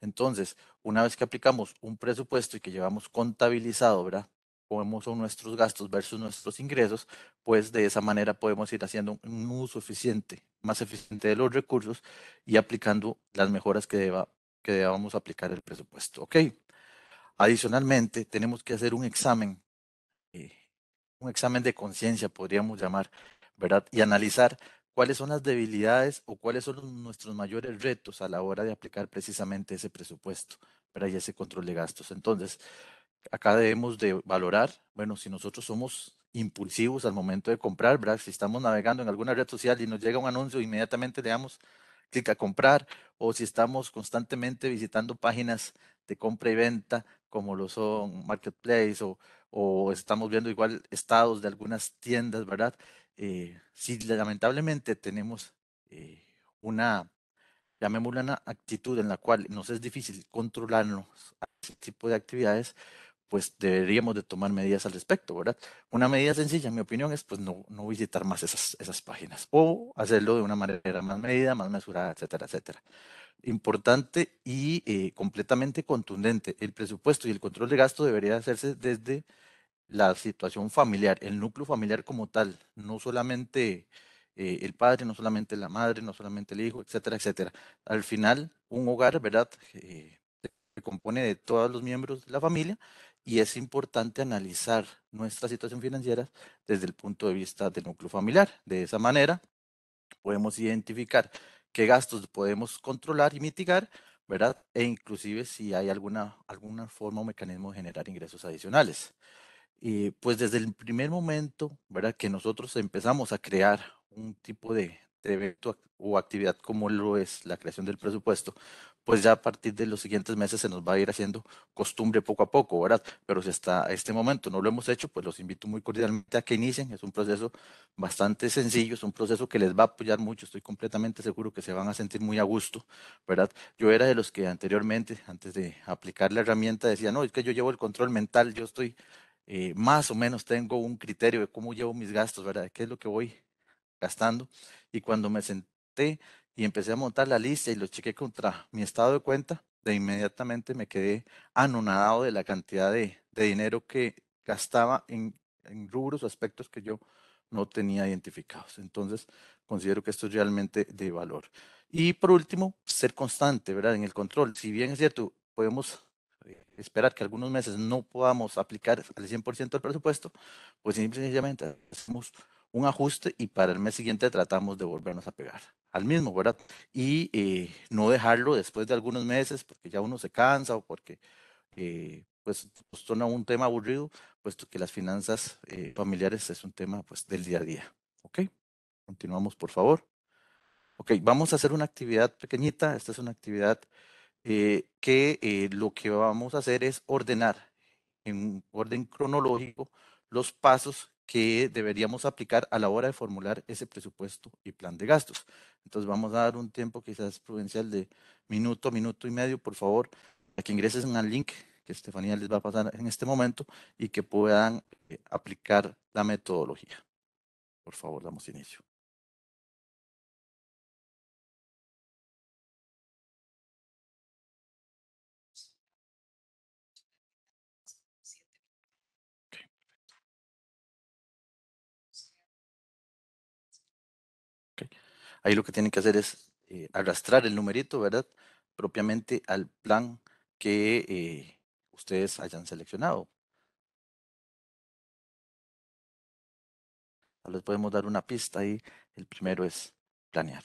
Entonces, una vez que aplicamos un presupuesto y que llevamos contabilizado, ¿verdad? Cómo son nuestros gastos versus nuestros ingresos, pues de esa manera podemos ir haciendo un uso eficiente, más eficiente de los recursos y aplicando las mejoras que, deba, que debamos aplicar el presupuesto. ¿Ok? Adicionalmente, tenemos que hacer un examen, eh, un examen de conciencia, podríamos llamar, ¿verdad? Y analizar cuáles son las debilidades o cuáles son nuestros mayores retos a la hora de aplicar precisamente ese presupuesto para ese control de gastos. Entonces, acá debemos de valorar, bueno, si nosotros somos impulsivos al momento de comprar, ¿verdad? si estamos navegando en alguna red social y nos llega un anuncio, inmediatamente le damos clic a comprar, o si estamos constantemente visitando páginas de compra y venta, como lo son Marketplace, o, o estamos viendo igual estados de algunas tiendas, ¿verdad? Eh, si lamentablemente tenemos eh, una, llamémosla una actitud en la cual nos es difícil controlarnos a ese tipo de actividades, pues deberíamos de tomar medidas al respecto, ¿verdad? Una medida sencilla, en mi opinión, es pues no, no visitar más esas, esas páginas o hacerlo de una manera más medida, más mesurada, etcétera, etcétera. Importante y eh, completamente contundente, el presupuesto y el control de gasto debería hacerse desde la situación familiar, el núcleo familiar como tal, no solamente eh, el padre, no solamente la madre, no solamente el hijo, etcétera, etcétera. Al final, un hogar, ¿verdad? Eh, se compone de todos los miembros de la familia y es importante analizar nuestra situación financiera desde el punto de vista del núcleo familiar. De esa manera, podemos identificar qué gastos podemos controlar y mitigar, ¿verdad? E inclusive si hay alguna, alguna forma o mecanismo de generar ingresos adicionales y pues desde el primer momento, ¿verdad? Que nosotros empezamos a crear un tipo de, de, evento o actividad como lo es la creación del presupuesto, pues ya a partir de los siguientes meses se nos va a ir haciendo costumbre poco a poco, ¿verdad? Pero si hasta este momento no lo hemos hecho, pues los invito muy cordialmente a que inicien. Es un proceso bastante sencillo, es un proceso que les va a apoyar mucho. Estoy completamente seguro que se van a sentir muy a gusto, ¿verdad? Yo era de los que anteriormente, antes de aplicar la herramienta, decía, no, es que yo llevo el control mental, yo estoy eh, más o menos tengo un criterio de cómo llevo mis gastos, ¿verdad? ¿Qué es lo que voy gastando? Y cuando me senté y empecé a montar la lista y lo chequeé contra mi estado de cuenta, de inmediatamente me quedé anonadado de la cantidad de, dinero que gastaba en, en rubros o aspectos que yo no tenía identificados. Entonces, considero que esto es realmente de valor. Y por último, ser constante, ¿verdad? En el control. Si bien es cierto, podemos esperar que algunos meses no podamos aplicar al 100% el presupuesto, pues simplemente hacemos un ajuste y para el mes siguiente tratamos de volvernos a pegar al mismo, ¿verdad? Y eh, no dejarlo después de algunos meses porque ya uno se cansa o porque eh, pues, suena un tema aburrido, puesto que las finanzas eh, familiares es un tema pues del día a día, ¿ok? Continuamos, por favor. Ok, vamos a hacer una actividad pequeñita. Esta es una actividad eh, que eh, lo que vamos a hacer es ordenar en orden cronológico los pasos que deberíamos aplicar a la hora de formular ese presupuesto y plan de gastos. Entonces vamos a dar un tiempo quizás prudencial de minuto, minuto y medio, por favor, a que ingresen al link que Estefanía les va a pasar en este momento y que puedan eh, aplicar la metodología. Por favor, damos inicio. Ahí lo que tienen que hacer es eh, arrastrar el numerito, ¿verdad? Propiamente al plan que eh, ustedes hayan seleccionado. Les podemos dar una pista ahí. El primero es planear.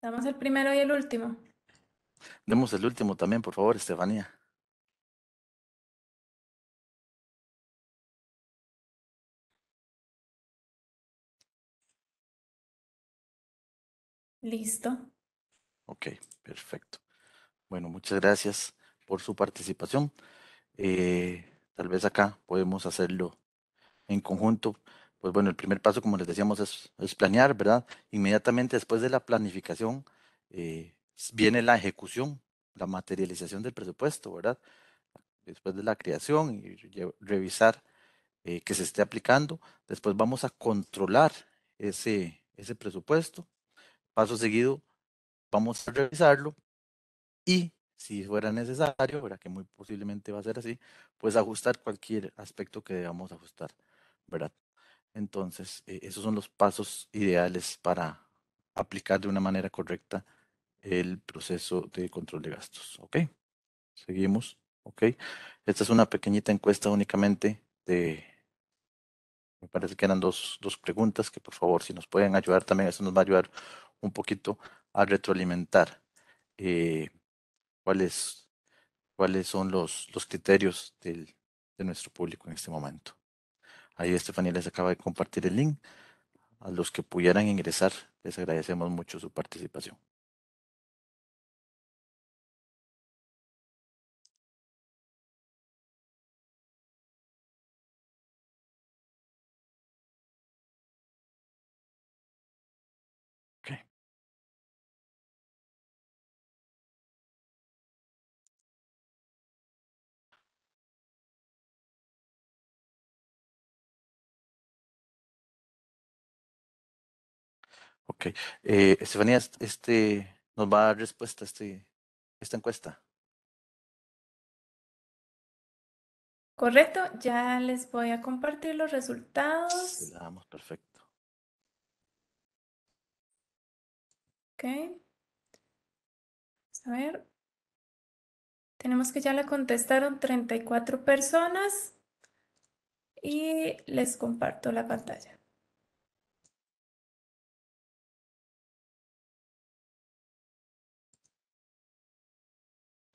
Damos el primero y el último. Demos el último también, por favor, Estefanía. Listo. Ok, perfecto. Bueno, muchas gracias por su participación. Eh, tal vez acá podemos hacerlo en conjunto. Pues bueno, el primer paso, como les decíamos, es, es planear, ¿verdad? Inmediatamente después de la planificación, eh, viene la ejecución, la materialización del presupuesto, ¿verdad? Después de la creación y revisar eh, que se esté aplicando. Después vamos a controlar ese, ese presupuesto. Paso seguido, vamos a revisarlo y si fuera necesario, ¿verdad? que muy posiblemente va a ser así, pues ajustar cualquier aspecto que debamos ajustar, ¿verdad? Entonces, eh, esos son los pasos ideales para aplicar de una manera correcta el proceso de control de gastos. ¿Ok? Seguimos. ¿Ok? Esta es una pequeñita encuesta únicamente de... Me parece que eran dos, preguntas que por favor, si nos pueden ayudar también, eso nos va a ayudar un poquito a retroalimentar eh, cuáles, cuáles son los, los criterios del, de nuestro público en este momento. Ahí Estefanía les acaba de compartir el link. A los que pudieran ingresar, les agradecemos mucho su participación. Ok. Eh, Estefanía, este, nos va a dar respuesta a este, esta encuesta. Correcto, ya les voy a compartir los resultados. perfecto. Ok. a ver. Tenemos que ya la contestaron 34 personas y les comparto la pantalla.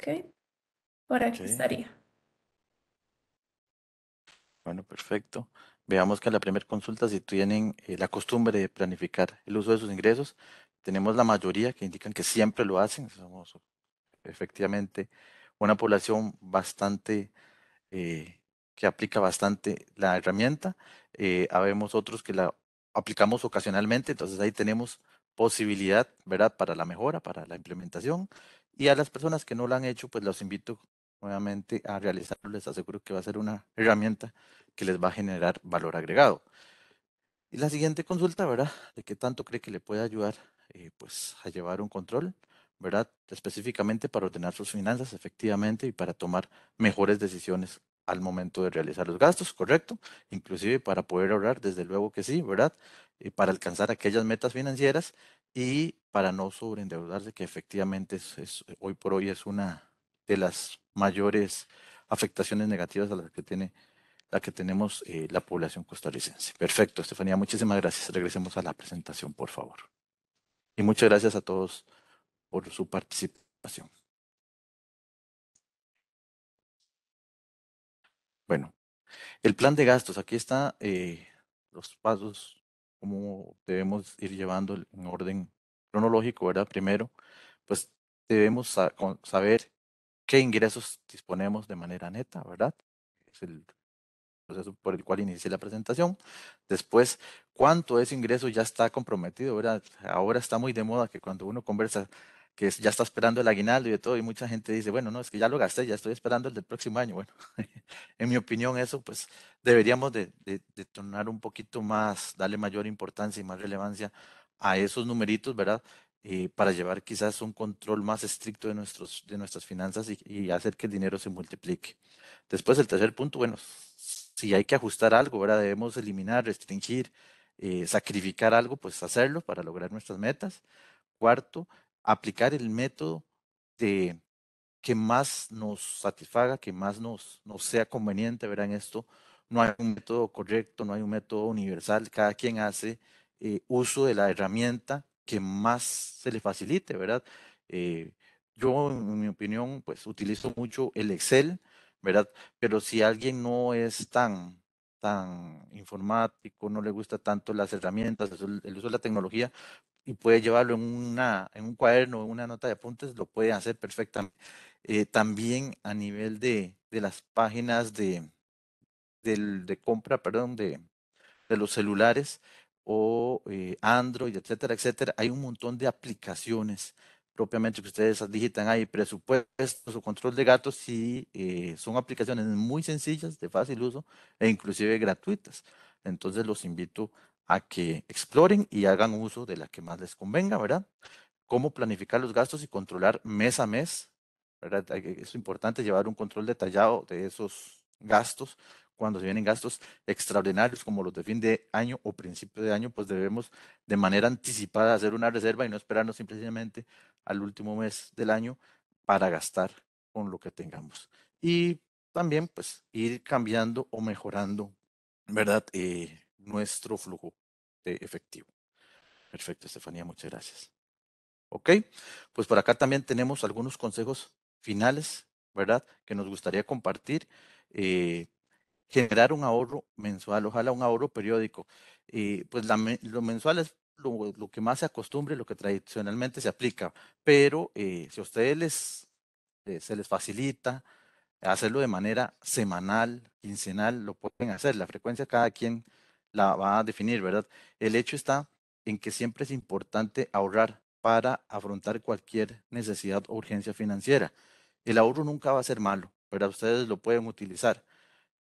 Ok, por aquí estaría. Bueno, perfecto. Veamos que en la primera consulta, si tienen eh, la costumbre de planificar el uso de sus ingresos, tenemos la mayoría que indican que siempre lo hacen. Somos efectivamente una población bastante eh, que aplica bastante la herramienta. Eh, habemos otros que la aplicamos ocasionalmente, entonces ahí tenemos posibilidad, ¿verdad?, para la mejora, para la implementación. Y a las personas que no lo han hecho, pues los invito nuevamente a realizarlo. Les aseguro que va a ser una herramienta que les va a generar valor agregado. Y la siguiente consulta, ¿verdad? De qué tanto cree que le puede ayudar eh, pues, a llevar un control, ¿verdad? Específicamente para ordenar sus finanzas efectivamente y para tomar mejores decisiones al momento de realizar los gastos, ¿correcto? Inclusive para poder ahorrar, desde luego que sí, ¿verdad? Y para alcanzar aquellas metas financieras y para no sobreendeudarse, que efectivamente es, eh, hoy por hoy es una de las mayores afectaciones negativas a las que tiene la que tenemos eh, la población costarricense. Perfecto, Estefanía, muchísimas gracias. Regresemos a la presentación, por favor. Y muchas gracias a todos por su participación. Bueno, el plan de gastos, aquí está eh, los pasos cómo debemos ir llevando en orden cronológico, ¿verdad? Primero, pues debemos saber qué ingresos disponemos de manera neta, ¿verdad? Es el proceso por el cual inicié la presentación. Después, cuánto ese ingreso ya está comprometido, ¿verdad? Ahora está muy de moda que cuando uno conversa que ya está esperando el aguinaldo y de todo, y mucha gente dice, bueno, no, es que ya lo gasté, ya estoy esperando el del próximo año. Bueno, en mi opinión eso pues deberíamos de, tornar un poquito más, darle mayor importancia y más relevancia a esos numeritos, ¿verdad? Eh, para llevar quizás un control más estricto de, nuestros, de nuestras finanzas y, hacer que el dinero se multiplique. Después el tercer punto, bueno, si hay que ajustar algo, ¿verdad? Debemos eliminar, restringir, eh, sacrificar algo, pues hacerlo para lograr nuestras metas. Cuarto, aplicar el método de que más nos satisfaga, que más nos, sea conveniente, verán esto. No hay un método correcto, no hay un método universal. Cada quien hace eh, uso de la herramienta que más se le facilite, ¿verdad? Eh, yo, en mi opinión, pues utilizo mucho el Excel, ¿verdad? Pero si alguien no es tan, tan informático, no le gusta tanto las herramientas, el uso de la tecnología, y puede llevarlo en, una, en un cuaderno, en una nota de apuntes, lo puede hacer perfectamente. Eh, también a nivel de, de las páginas de, de, de compra, perdón, de, de, los celulares o eh, Android, etcétera, etcétera, hay un montón de aplicaciones propiamente que ustedes digitan ahí, presupuestos o control de gastos, y eh, son aplicaciones muy sencillas, de fácil uso e inclusive gratuitas. Entonces los invito a que exploren y hagan uso de la que más les convenga, ¿verdad? Cómo planificar los gastos y controlar mes a mes, ¿verdad? Es importante llevar un control detallado de esos gastos. Cuando se vienen gastos extraordinarios como los de fin de año o principio de año, pues debemos de manera anticipada hacer una reserva y no esperarnos simplemente al último mes del año para gastar con lo que tengamos. Y también, pues, ir cambiando o mejorando, ¿verdad? Eh, nuestro flujo de efectivo. Perfecto, Estefanía, muchas gracias. Ok, pues por acá también tenemos algunos consejos finales, ¿verdad? Que nos gustaría compartir. Eh, generar un ahorro mensual, ojalá un ahorro periódico. Eh, pues lo mensual es lo, que más se acostumbre, lo que tradicionalmente se aplica, pero eh, si a ustedes eh, se les facilita hacerlo de manera semanal, quincenal, lo pueden hacer. La frecuencia cada quien la va a definir, ¿verdad? El hecho está en que siempre es importante ahorrar para afrontar cualquier necesidad o urgencia financiera. El ahorro nunca va a ser malo, ¿verdad? Ustedes lo pueden utilizar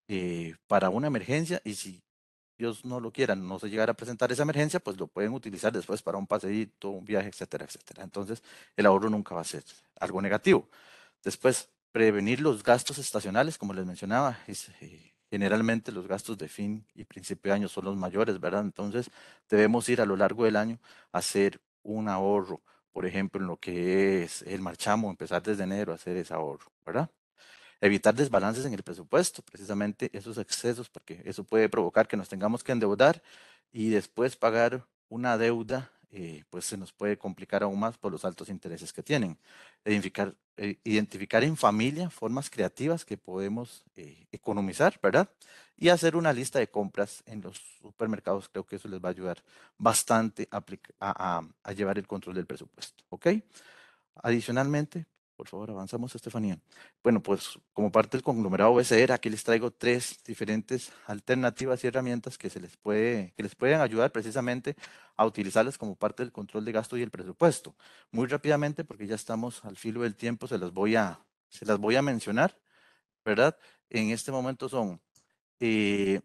eh, para una emergencia y si Dios no lo quiera, no se llegara a presentar esa emergencia, pues lo pueden utilizar después para un paseíto, un viaje, etcétera, etcétera. Entonces, el ahorro nunca va a ser algo negativo. Después, prevenir los gastos estacionales, como les mencionaba, es, eh, Generalmente los gastos de fin y principio de año son los mayores, ¿verdad? Entonces debemos ir a lo largo del año a hacer un ahorro, por ejemplo, en lo que es el marchamo, empezar desde enero a hacer ese ahorro, ¿verdad? Evitar desbalances en el presupuesto, precisamente esos excesos, porque eso puede provocar que nos tengamos que endeudar y después pagar una deuda eh, pues se nos puede complicar aún más por los altos intereses que tienen. Eh, identificar, en familia formas creativas que podemos eh, economizar, ¿verdad? Y hacer una lista de compras en los supermercados, creo que eso les va a ayudar bastante a, a llevar el control del presupuesto, ¿ok? Adicionalmente, por favor, avanzamos, Estefanía. Bueno, pues como parte del conglomerado OSR, aquí les traigo tres diferentes alternativas y herramientas que, se les puede, que les pueden ayudar precisamente a utilizarlas como parte del control de gasto y el presupuesto. Muy rápidamente, porque ya estamos al filo del tiempo, se las voy a, se las voy a mencionar, ¿verdad? En este momento son, eh,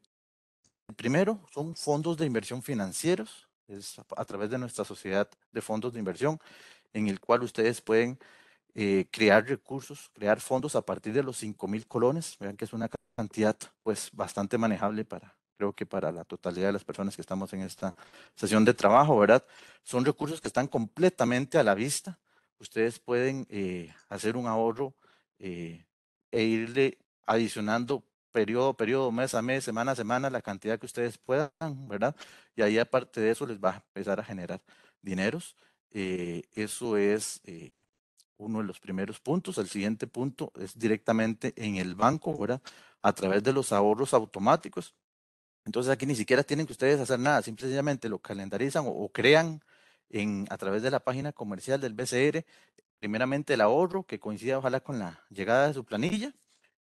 primero, son fondos de inversión financieros, es a través de nuestra sociedad de fondos de inversión, en el cual ustedes pueden eh, crear recursos, crear fondos a partir de los 5 mil colones. Vean que es una cantidad pues bastante manejable para, creo que para la totalidad de las personas que estamos en esta sesión de trabajo, ¿verdad? Son recursos que están completamente a la vista. Ustedes pueden eh, hacer un ahorro eh, e irle adicionando periodo periodo, mes a mes, semana a semana, la cantidad que ustedes puedan, ¿verdad? Y ahí aparte de eso les va a empezar a generar dineros. eso es uno de los primeros puntos. El siguiente punto es directamente en el banco, ¿verdad? A través de los ahorros automáticos. Entonces aquí ni siquiera tienen que ustedes hacer nada, simplemente lo calendarizan o, crean en, a través de la página comercial del BCR, primeramente el ahorro que coincida ojalá con la llegada de su planilla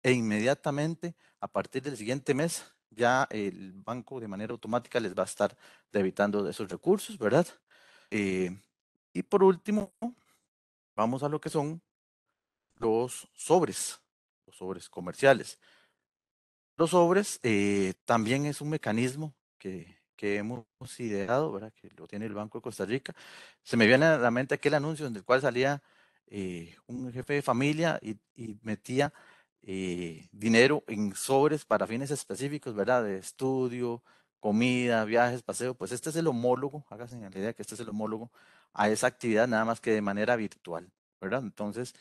e inmediatamente a partir del siguiente mes ya el banco de manera automática les va a estar debitando esos recursos, ¿verdad? Eh, y por último, vamos a lo que son los sobres, los sobres comerciales. Los sobres eh, también es un mecanismo que, hemos ideado, ¿verdad? que lo tiene el Banco de Costa Rica. Se me viene a la mente aquel anuncio en el cual salía eh, un jefe de familia y, metía eh, dinero en sobres para fines específicos, ¿verdad? De estudio, comida, viajes, paseo, pues este es el homólogo, hágase la idea que este es el homólogo a esa actividad nada más que de manera virtual, ¿verdad? Entonces,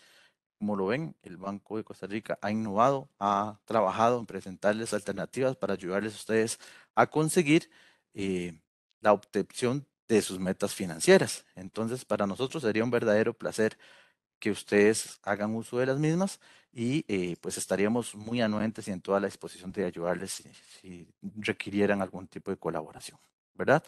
como lo ven, el Banco de Costa Rica ha innovado, ha trabajado en presentarles alternativas para ayudarles a ustedes a conseguir eh, la obtención de sus metas financieras. Entonces, para nosotros sería un verdadero placer que ustedes hagan uso de las mismas y eh, pues estaríamos muy anuentes y en toda la disposición de ayudarles si, requirieran algún tipo de colaboración, ¿verdad?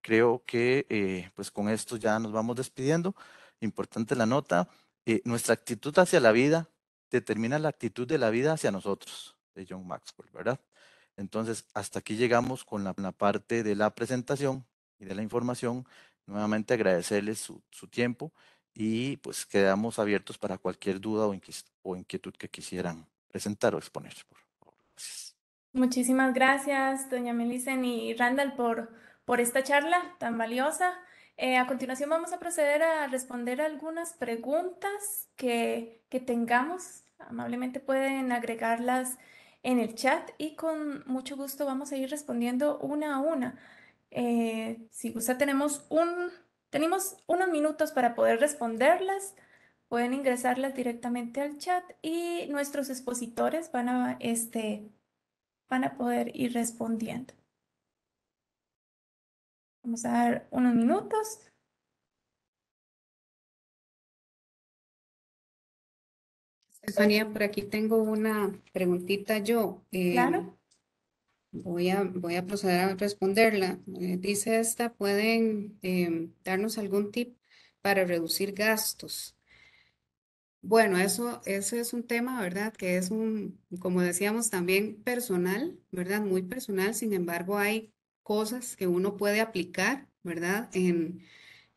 Creo que eh, pues con esto ya nos vamos despidiendo. Importante la nota, eh, nuestra actitud hacia la vida determina la actitud de la vida hacia nosotros, de John Maxwell, ¿verdad? Entonces, hasta aquí llegamos con la, parte de la presentación y de la información. Nuevamente agradecerles su, su tiempo y pues quedamos abiertos para cualquier duda o inquietud que quisieran presentar o exponer. Por Muchísimas gracias, doña melissa y Randall, por, por esta charla tan valiosa. Eh, a continuación vamos a proceder a responder algunas preguntas que, tengamos. Amablemente pueden agregarlas en el chat y con mucho gusto vamos a ir respondiendo una a una. Eh, si gusta, tenemos un tenemos unos minutos para poder responderlas. Pueden ingresarlas directamente al chat y nuestros expositores van a, este, van a poder ir respondiendo. Vamos a dar unos minutos. Sonia, por aquí tengo una preguntita yo. Eh, claro. Voy a, proceder a responderla. Eh, dice esta, ¿pueden eh, darnos algún tip para reducir gastos? Bueno, eso, eso es un tema, ¿verdad? Que es un, como decíamos, también personal, ¿verdad? Muy personal. Sin embargo, hay cosas que uno puede aplicar, ¿verdad? En,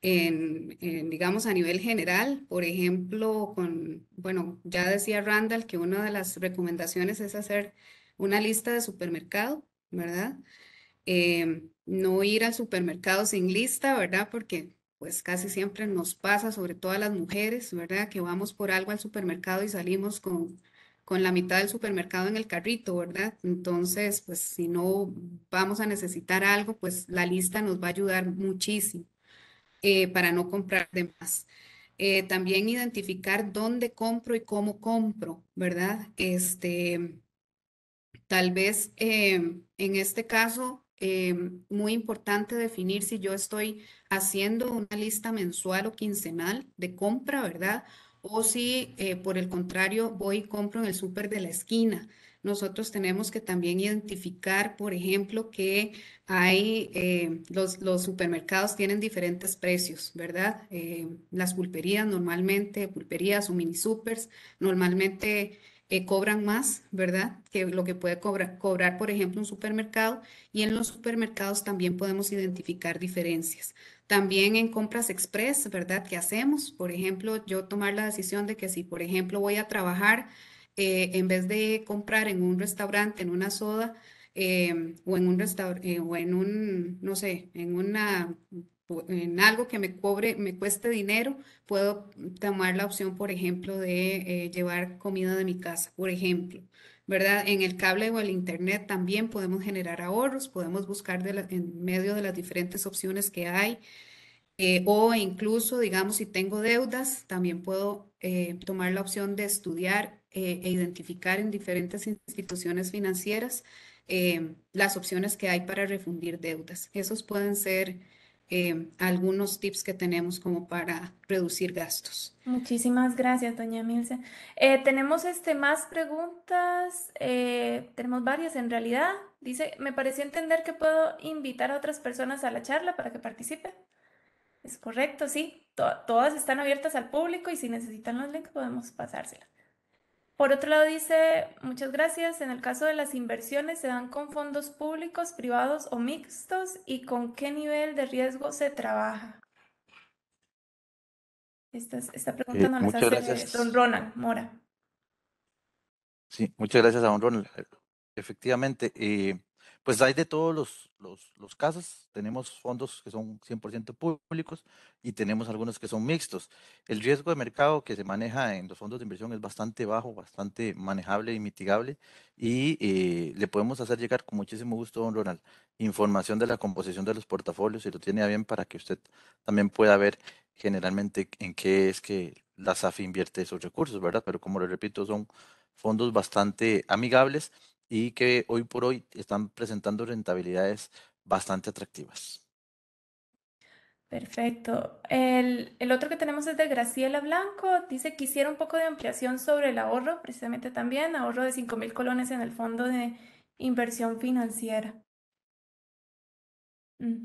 en, en, digamos, a nivel general. Por ejemplo, con, bueno, ya decía Randall que una de las recomendaciones es hacer una lista de supermercado, ¿verdad? Em, no ir al supermercado sin lista, ¿verdad? Porque pues casi siempre nos pasa, sobre todo a las mujeres, ¿verdad? Que vamos por algo al supermercado y salimos con, con la mitad del supermercado en el carrito, ¿verdad? Entonces, pues si no vamos a necesitar algo, pues la lista nos va a ayudar muchísimo eh, para no comprar de más. Eh, también identificar dónde compro y cómo compro, ¿verdad? Este, Tal vez em, en este caso, em, muy importante definir si yo estoy haciendo una lista mensual o quincenal de compra, ¿verdad? O si eh, por el contrario voy y compro en el súper de la esquina. Nosotros tenemos que también identificar, por ejemplo, que hay, em, los, los, supermercados tienen diferentes precios, ¿verdad? las pulperías normalmente, pulperías o mini supers, normalmente cobran más, ¿verdad? Que lo que puede cobrar, cobrar, por ejemplo, un supermercado. Y en los supermercados también podemos identificar diferencias. También en compras express, ¿verdad? Que hacemos, por ejemplo, yo tomar la decisión de que si, por ejemplo, voy a trabajar, eh, en vez de comprar en un restaurante, en una soda, eh, o en un restaurante, eh, o en un, no sé, en una en algo que me cobre, me cueste dinero, puedo tomar la opción, por ejemplo, de eh, llevar comida de mi casa, por ejemplo. ¿verdad? En el cable o el internet también podemos generar ahorros, podemos buscar en medio de las diferentes opciones que hay. Eh, o incluso, digamos, si tengo deudas, también puedo eh, tomar la opción de estudiar e identificar en diferentes instituciones financieras las opciones que hay para refundir deudas. Esos pueden ser eh, algunos tips que tenemos como para reducir gastos. Muchísimas gracias, doña Milce. Eh, tenemos este, más preguntas, eh, tenemos varias en realidad. Dice, me pareció entender que puedo invitar a otras personas a la charla para que participen. Es correcto, sí. todas están abiertas al público y si necesitan los links podemos pasársela. Por otro lado, dice, muchas gracias, en el caso de las inversiones, ¿se dan con fondos públicos, privados o mixtos? ¿Y con qué nivel de riesgo se trabaja? Esta, esta pregunta eh, nos la hace don Ronald Mora. Sí, muchas gracias a don Ronald. Efectivamente, eh, pues hay de todos los, los, los casos. Tenemos fondos que son 100% públicos y tenemos algunos que son mixtos. El riesgo de mercado que se maneja en los fondos de inversión es bastante bajo, bastante manejable y mitigable y eh, le podemos hacer llegar con muchísimo gusto, don Ronald, información de la composición de los portafolios, si lo tiene bien, para que usted también pueda ver generalmente en qué es que la SAFI invierte esos recursos, ¿verdad? Pero como le repito, son fondos bastante amigables y que hoy por hoy están presentando rentabilidades bastante atractivas. Perfecto. El, otro que tenemos es de Graciela Blanco. Dice, que quisiera un poco de ampliación sobre el ahorro, precisamente también, ahorro de 5 mil colones en el fondo de inversión financiera.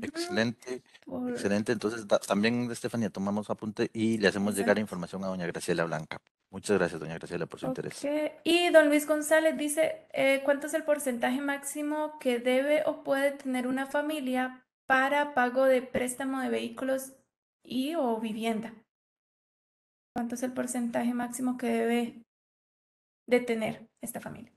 Excelente, excelente. Entonces, también, Estefanía, tomamos apunte y le hacemos llegar información a doña Graciela Blanca. Muchas gracias, doña Graciela, por su interés. Y don Luis González dice, eh, ¿cuánto es el porcentaje máximo que debe o puede tener una familia para pago de préstamo de vehículos y o vivienda? ¿Cuánto es el porcentaje máximo que debe de tener esta familia?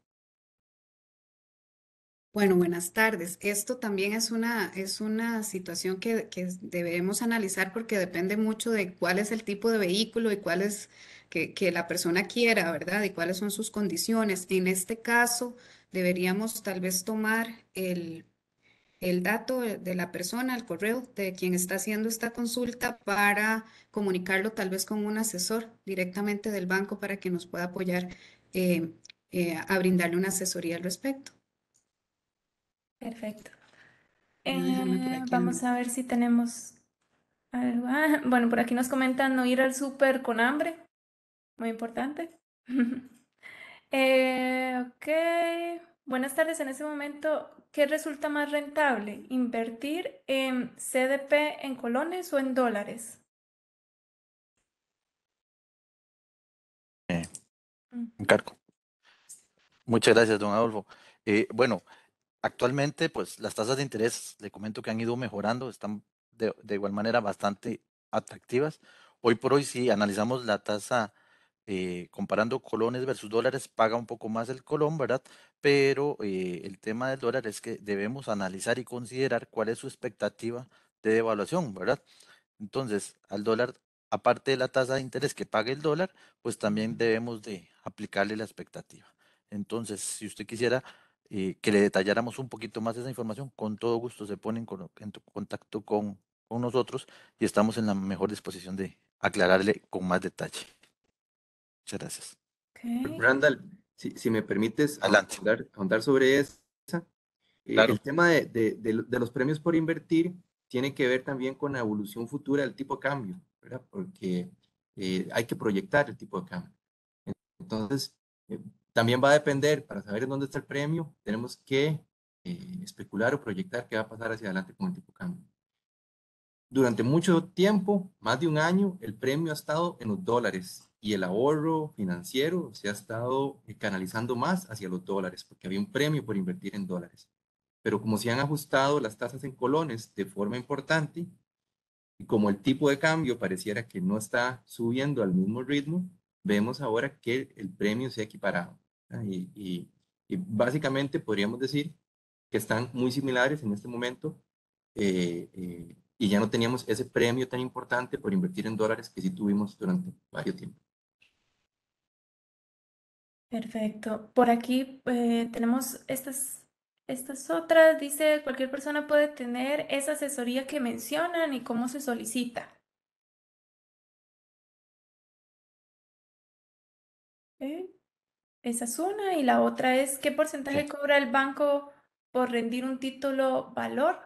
Bueno, buenas tardes. Esto también es una, es una situación que, que debemos analizar porque depende mucho de cuál es el tipo de vehículo y cuál es que, la persona quiera, ¿verdad? Y cuáles son sus condiciones. En este caso, deberíamos tal vez tomar el, dato de la persona, el correo de quien está haciendo esta consulta para comunicarlo tal vez con un asesor directamente del banco para que nos pueda apoyar eh, eh, a brindarle una asesoría al respecto. Perfecto. Eh, vamos a ver si tenemos algo. Ah, bueno, por aquí nos comentan no ir al súper con hambre. Muy importante. Eh, ok. Buenas tardes. En ese momento, ¿qué resulta más rentable? ¿Invertir en CDP en colones o en dólares? Eh, encargo. Mm. Muchas gracias, don Adolfo. Eh, bueno, actualmente, pues las tasas de interés, le comento que han ido mejorando, están de, de igual manera bastante atractivas. Hoy por hoy, si analizamos la tasa eh, comparando colones versus dólares, paga un poco más el colón, ¿verdad? Pero eh, el tema del dólar es que debemos analizar y considerar cuál es su expectativa de devaluación, ¿verdad? Entonces, al dólar, aparte de la tasa de interés que paga el dólar, pues también debemos de aplicarle la expectativa. Entonces, si usted quisiera eh, que le detalláramos un poquito más esa información, con todo gusto se pone en, en contacto con nosotros y estamos en la mejor disposición de aclararle con más detalle. Muchas gracias. Randall, si, me permites ahondar, sobre esa. Eh, el tema de, de, los premios por invertir tiene que ver también con la evolución futura del tipo de cambio, ¿verdad? Porque eh, hay que proyectar el tipo de cambio. Entonces, eh, también va a depender, para saber en dónde está el premio, tenemos que especular o proyectar qué va a pasar hacia adelante con el tipo de cambio. Durante mucho tiempo, más de un año, el premio ha estado en los dólares y el ahorro financiero se ha estado eh, canalizando más hacia los dólares, porque había un premio por invertir en dólares. Pero como se han ajustado las tasas en colones de forma importante, y como el tipo de cambio pareciera que no está subiendo al mismo ritmo, vemos ahora que el premio se ha equiparado. Y, básicamente podríamos decir que están muy similares en este momento eh, eh, y ya no teníamos ese premio tan importante por invertir en dólares que sí tuvimos durante varios tiempos. Perfecto. Por aquí eh, tenemos estas, estas otras. Dice, cualquier persona puede tener esa asesoría que mencionan y cómo se solicita. Esa es una. Y la otra es, ¿qué porcentaje cobra el banco por rendir un título valor?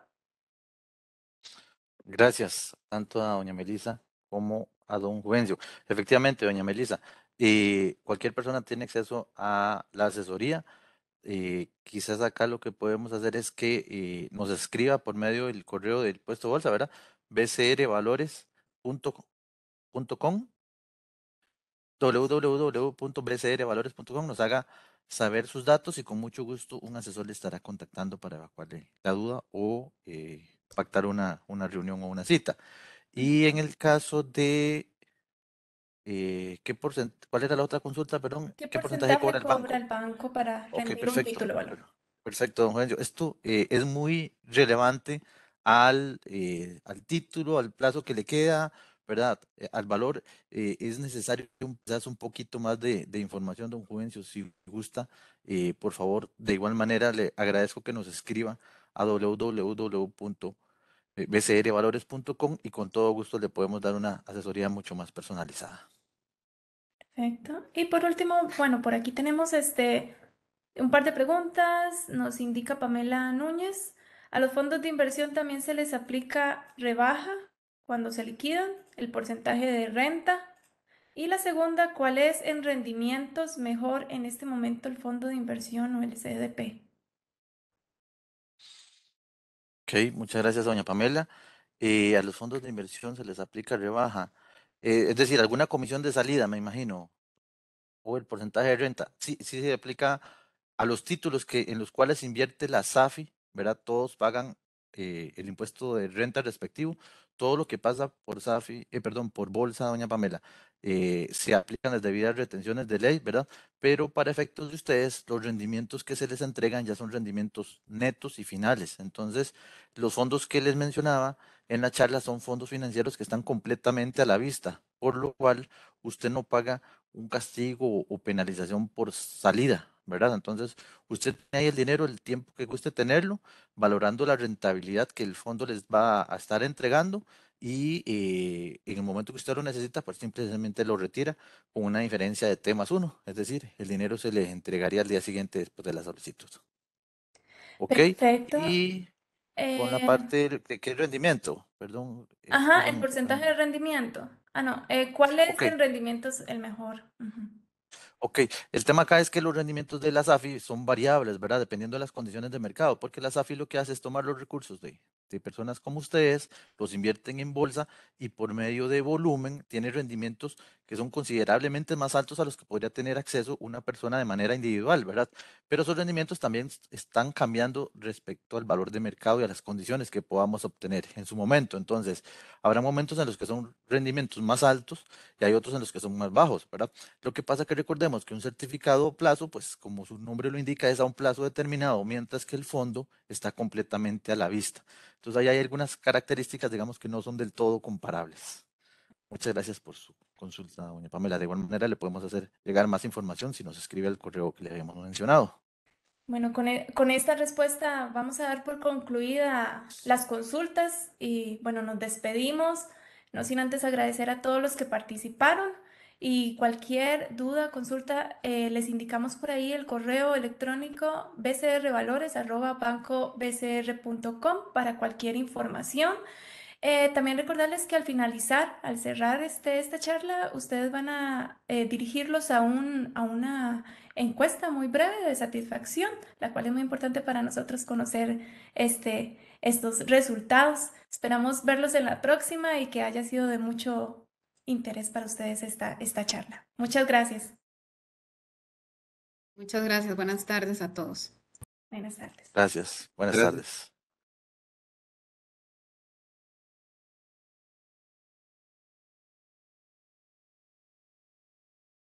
Gracias, tanto a doña Melisa como a don Juvencio. Efectivamente, doña Melisa, eh, cualquier persona tiene acceso a la asesoría. Eh, quizás acá lo que podemos hacer es que eh, nos escriba por medio del correo del puesto bolsa, ¿verdad? bcrvalores.com www.bcrvalores.com nos haga saber sus datos y con mucho gusto un asesor le estará contactando para evacuarle la duda o pactar una, una reunión o una cita. Y en el caso de eh, ¿qué ¿Cuál era la otra consulta, perdón? ¿Qué, porcentaje, cobra, el banco? el para okay, un título valor? Perfecto, don Juanjo. Esto eh, es muy relevante al, eh, al título, al plazo que le queda, ¿verdad? al valor. es necesario un, un poquito más de, de, información, don Juvencio, si gusta. por favor, de igual manera, le agradezco que nos escriba a www bcrvalores.com y con todo gusto le podemos dar una asesoría mucho más personalizada. Perfecto. Y por último, bueno, por aquí tenemos este un par de preguntas. Nos indica Pamela Núñez. ¿A los fondos de inversión también se les aplica rebaja cuando se liquidan? ¿El porcentaje de renta? Y la segunda, ¿cuál es en rendimientos mejor en este momento el fondo de inversión o el CDP? muchas gracias, doña Pamela. Eh, a los fondos de inversión se les aplica rebaja. Eh, es decir, alguna comisión de salida, me imagino, o el porcentaje de renta. Sí, sí se aplica a los títulos que, en los cuales invierte la SAFI, ¿verdad? Todos pagan eh, el impuesto de renta respectivo, todo lo que pasa por SAFI, eh, perdón, por bolsa, doña Pamela, eh, se aplican las debidas retenciones de ley, ¿verdad? Pero para efectos de ustedes, los rendimientos que se les entregan ya son rendimientos netos y finales. Entonces, los fondos que les mencionaba en la charla son fondos financieros que están completamente a la vista, por lo cual usted no paga un castigo o penalización por salida. ¿verdad? Entonces, usted tiene ahí el dinero, el tiempo que guste tenerlo, valorando la rentabilidad que el fondo les va a estar entregando y eh, en el momento que usted lo necesita, pues simplemente lo retira con una diferencia de temas uno, es decir, el dinero se le entregaría al día siguiente después de la solicitud. ¿Ok? Perfecto. Y con la eh, parte de qué rendimiento, perdón. Eh, Ajá, el porcentaje de rendimiento. Ah, no, ¿cuál es el rendimiento el mejor? Ok, el tema acá es que los rendimientos de las AFI son variables, ¿verdad? Dependiendo de las condiciones de mercado, porque las afi lo que hace es tomar los recursos de, de personas como ustedes, los invierten en bolsa y por medio de volumen tiene rendimientos que son considerablemente más altos a los que podría tener acceso una persona de manera individual, ¿verdad? Pero esos rendimientos también están cambiando respecto al valor de mercado y a las condiciones que podamos obtener en su momento. Entonces, habrá momentos en los que son rendimientos más altos y hay otros en los que son más bajos, ¿verdad? Lo que pasa que recordemos que un certificado plazo, pues como su nombre lo indica, es a un plazo determinado, mientras que el fondo está completamente a la vista. Entonces ahí hay algunas características, digamos, que no son del todo comparables. Muchas gracias por su consulta, doña Pamela. De igual manera le podemos hacer llegar más información si nos escribe al correo que le habíamos mencionado. Bueno, con, e, con, esta respuesta vamos a dar por concluida las consultas y bueno, nos despedimos, no sin antes agradecer a todos los que participaron y cualquier duda, consulta, eh, les indicamos por ahí el correo electrónico bcrvalores.bancobcr.com para cualquier información. Eh, también recordarles que al finalizar, al cerrar este, esta charla, ustedes van a eh, dirigirlos a, un, a una encuesta muy breve de satisfacción, la cual es muy importante para nosotros conocer este, estos resultados. Esperamos verlos en la próxima y que haya sido de mucho interés para ustedes esta, esta charla. Muchas gracias. Muchas gracias. Buenas tardes a todos. Buenas tardes. Gracias. Buenas tardes.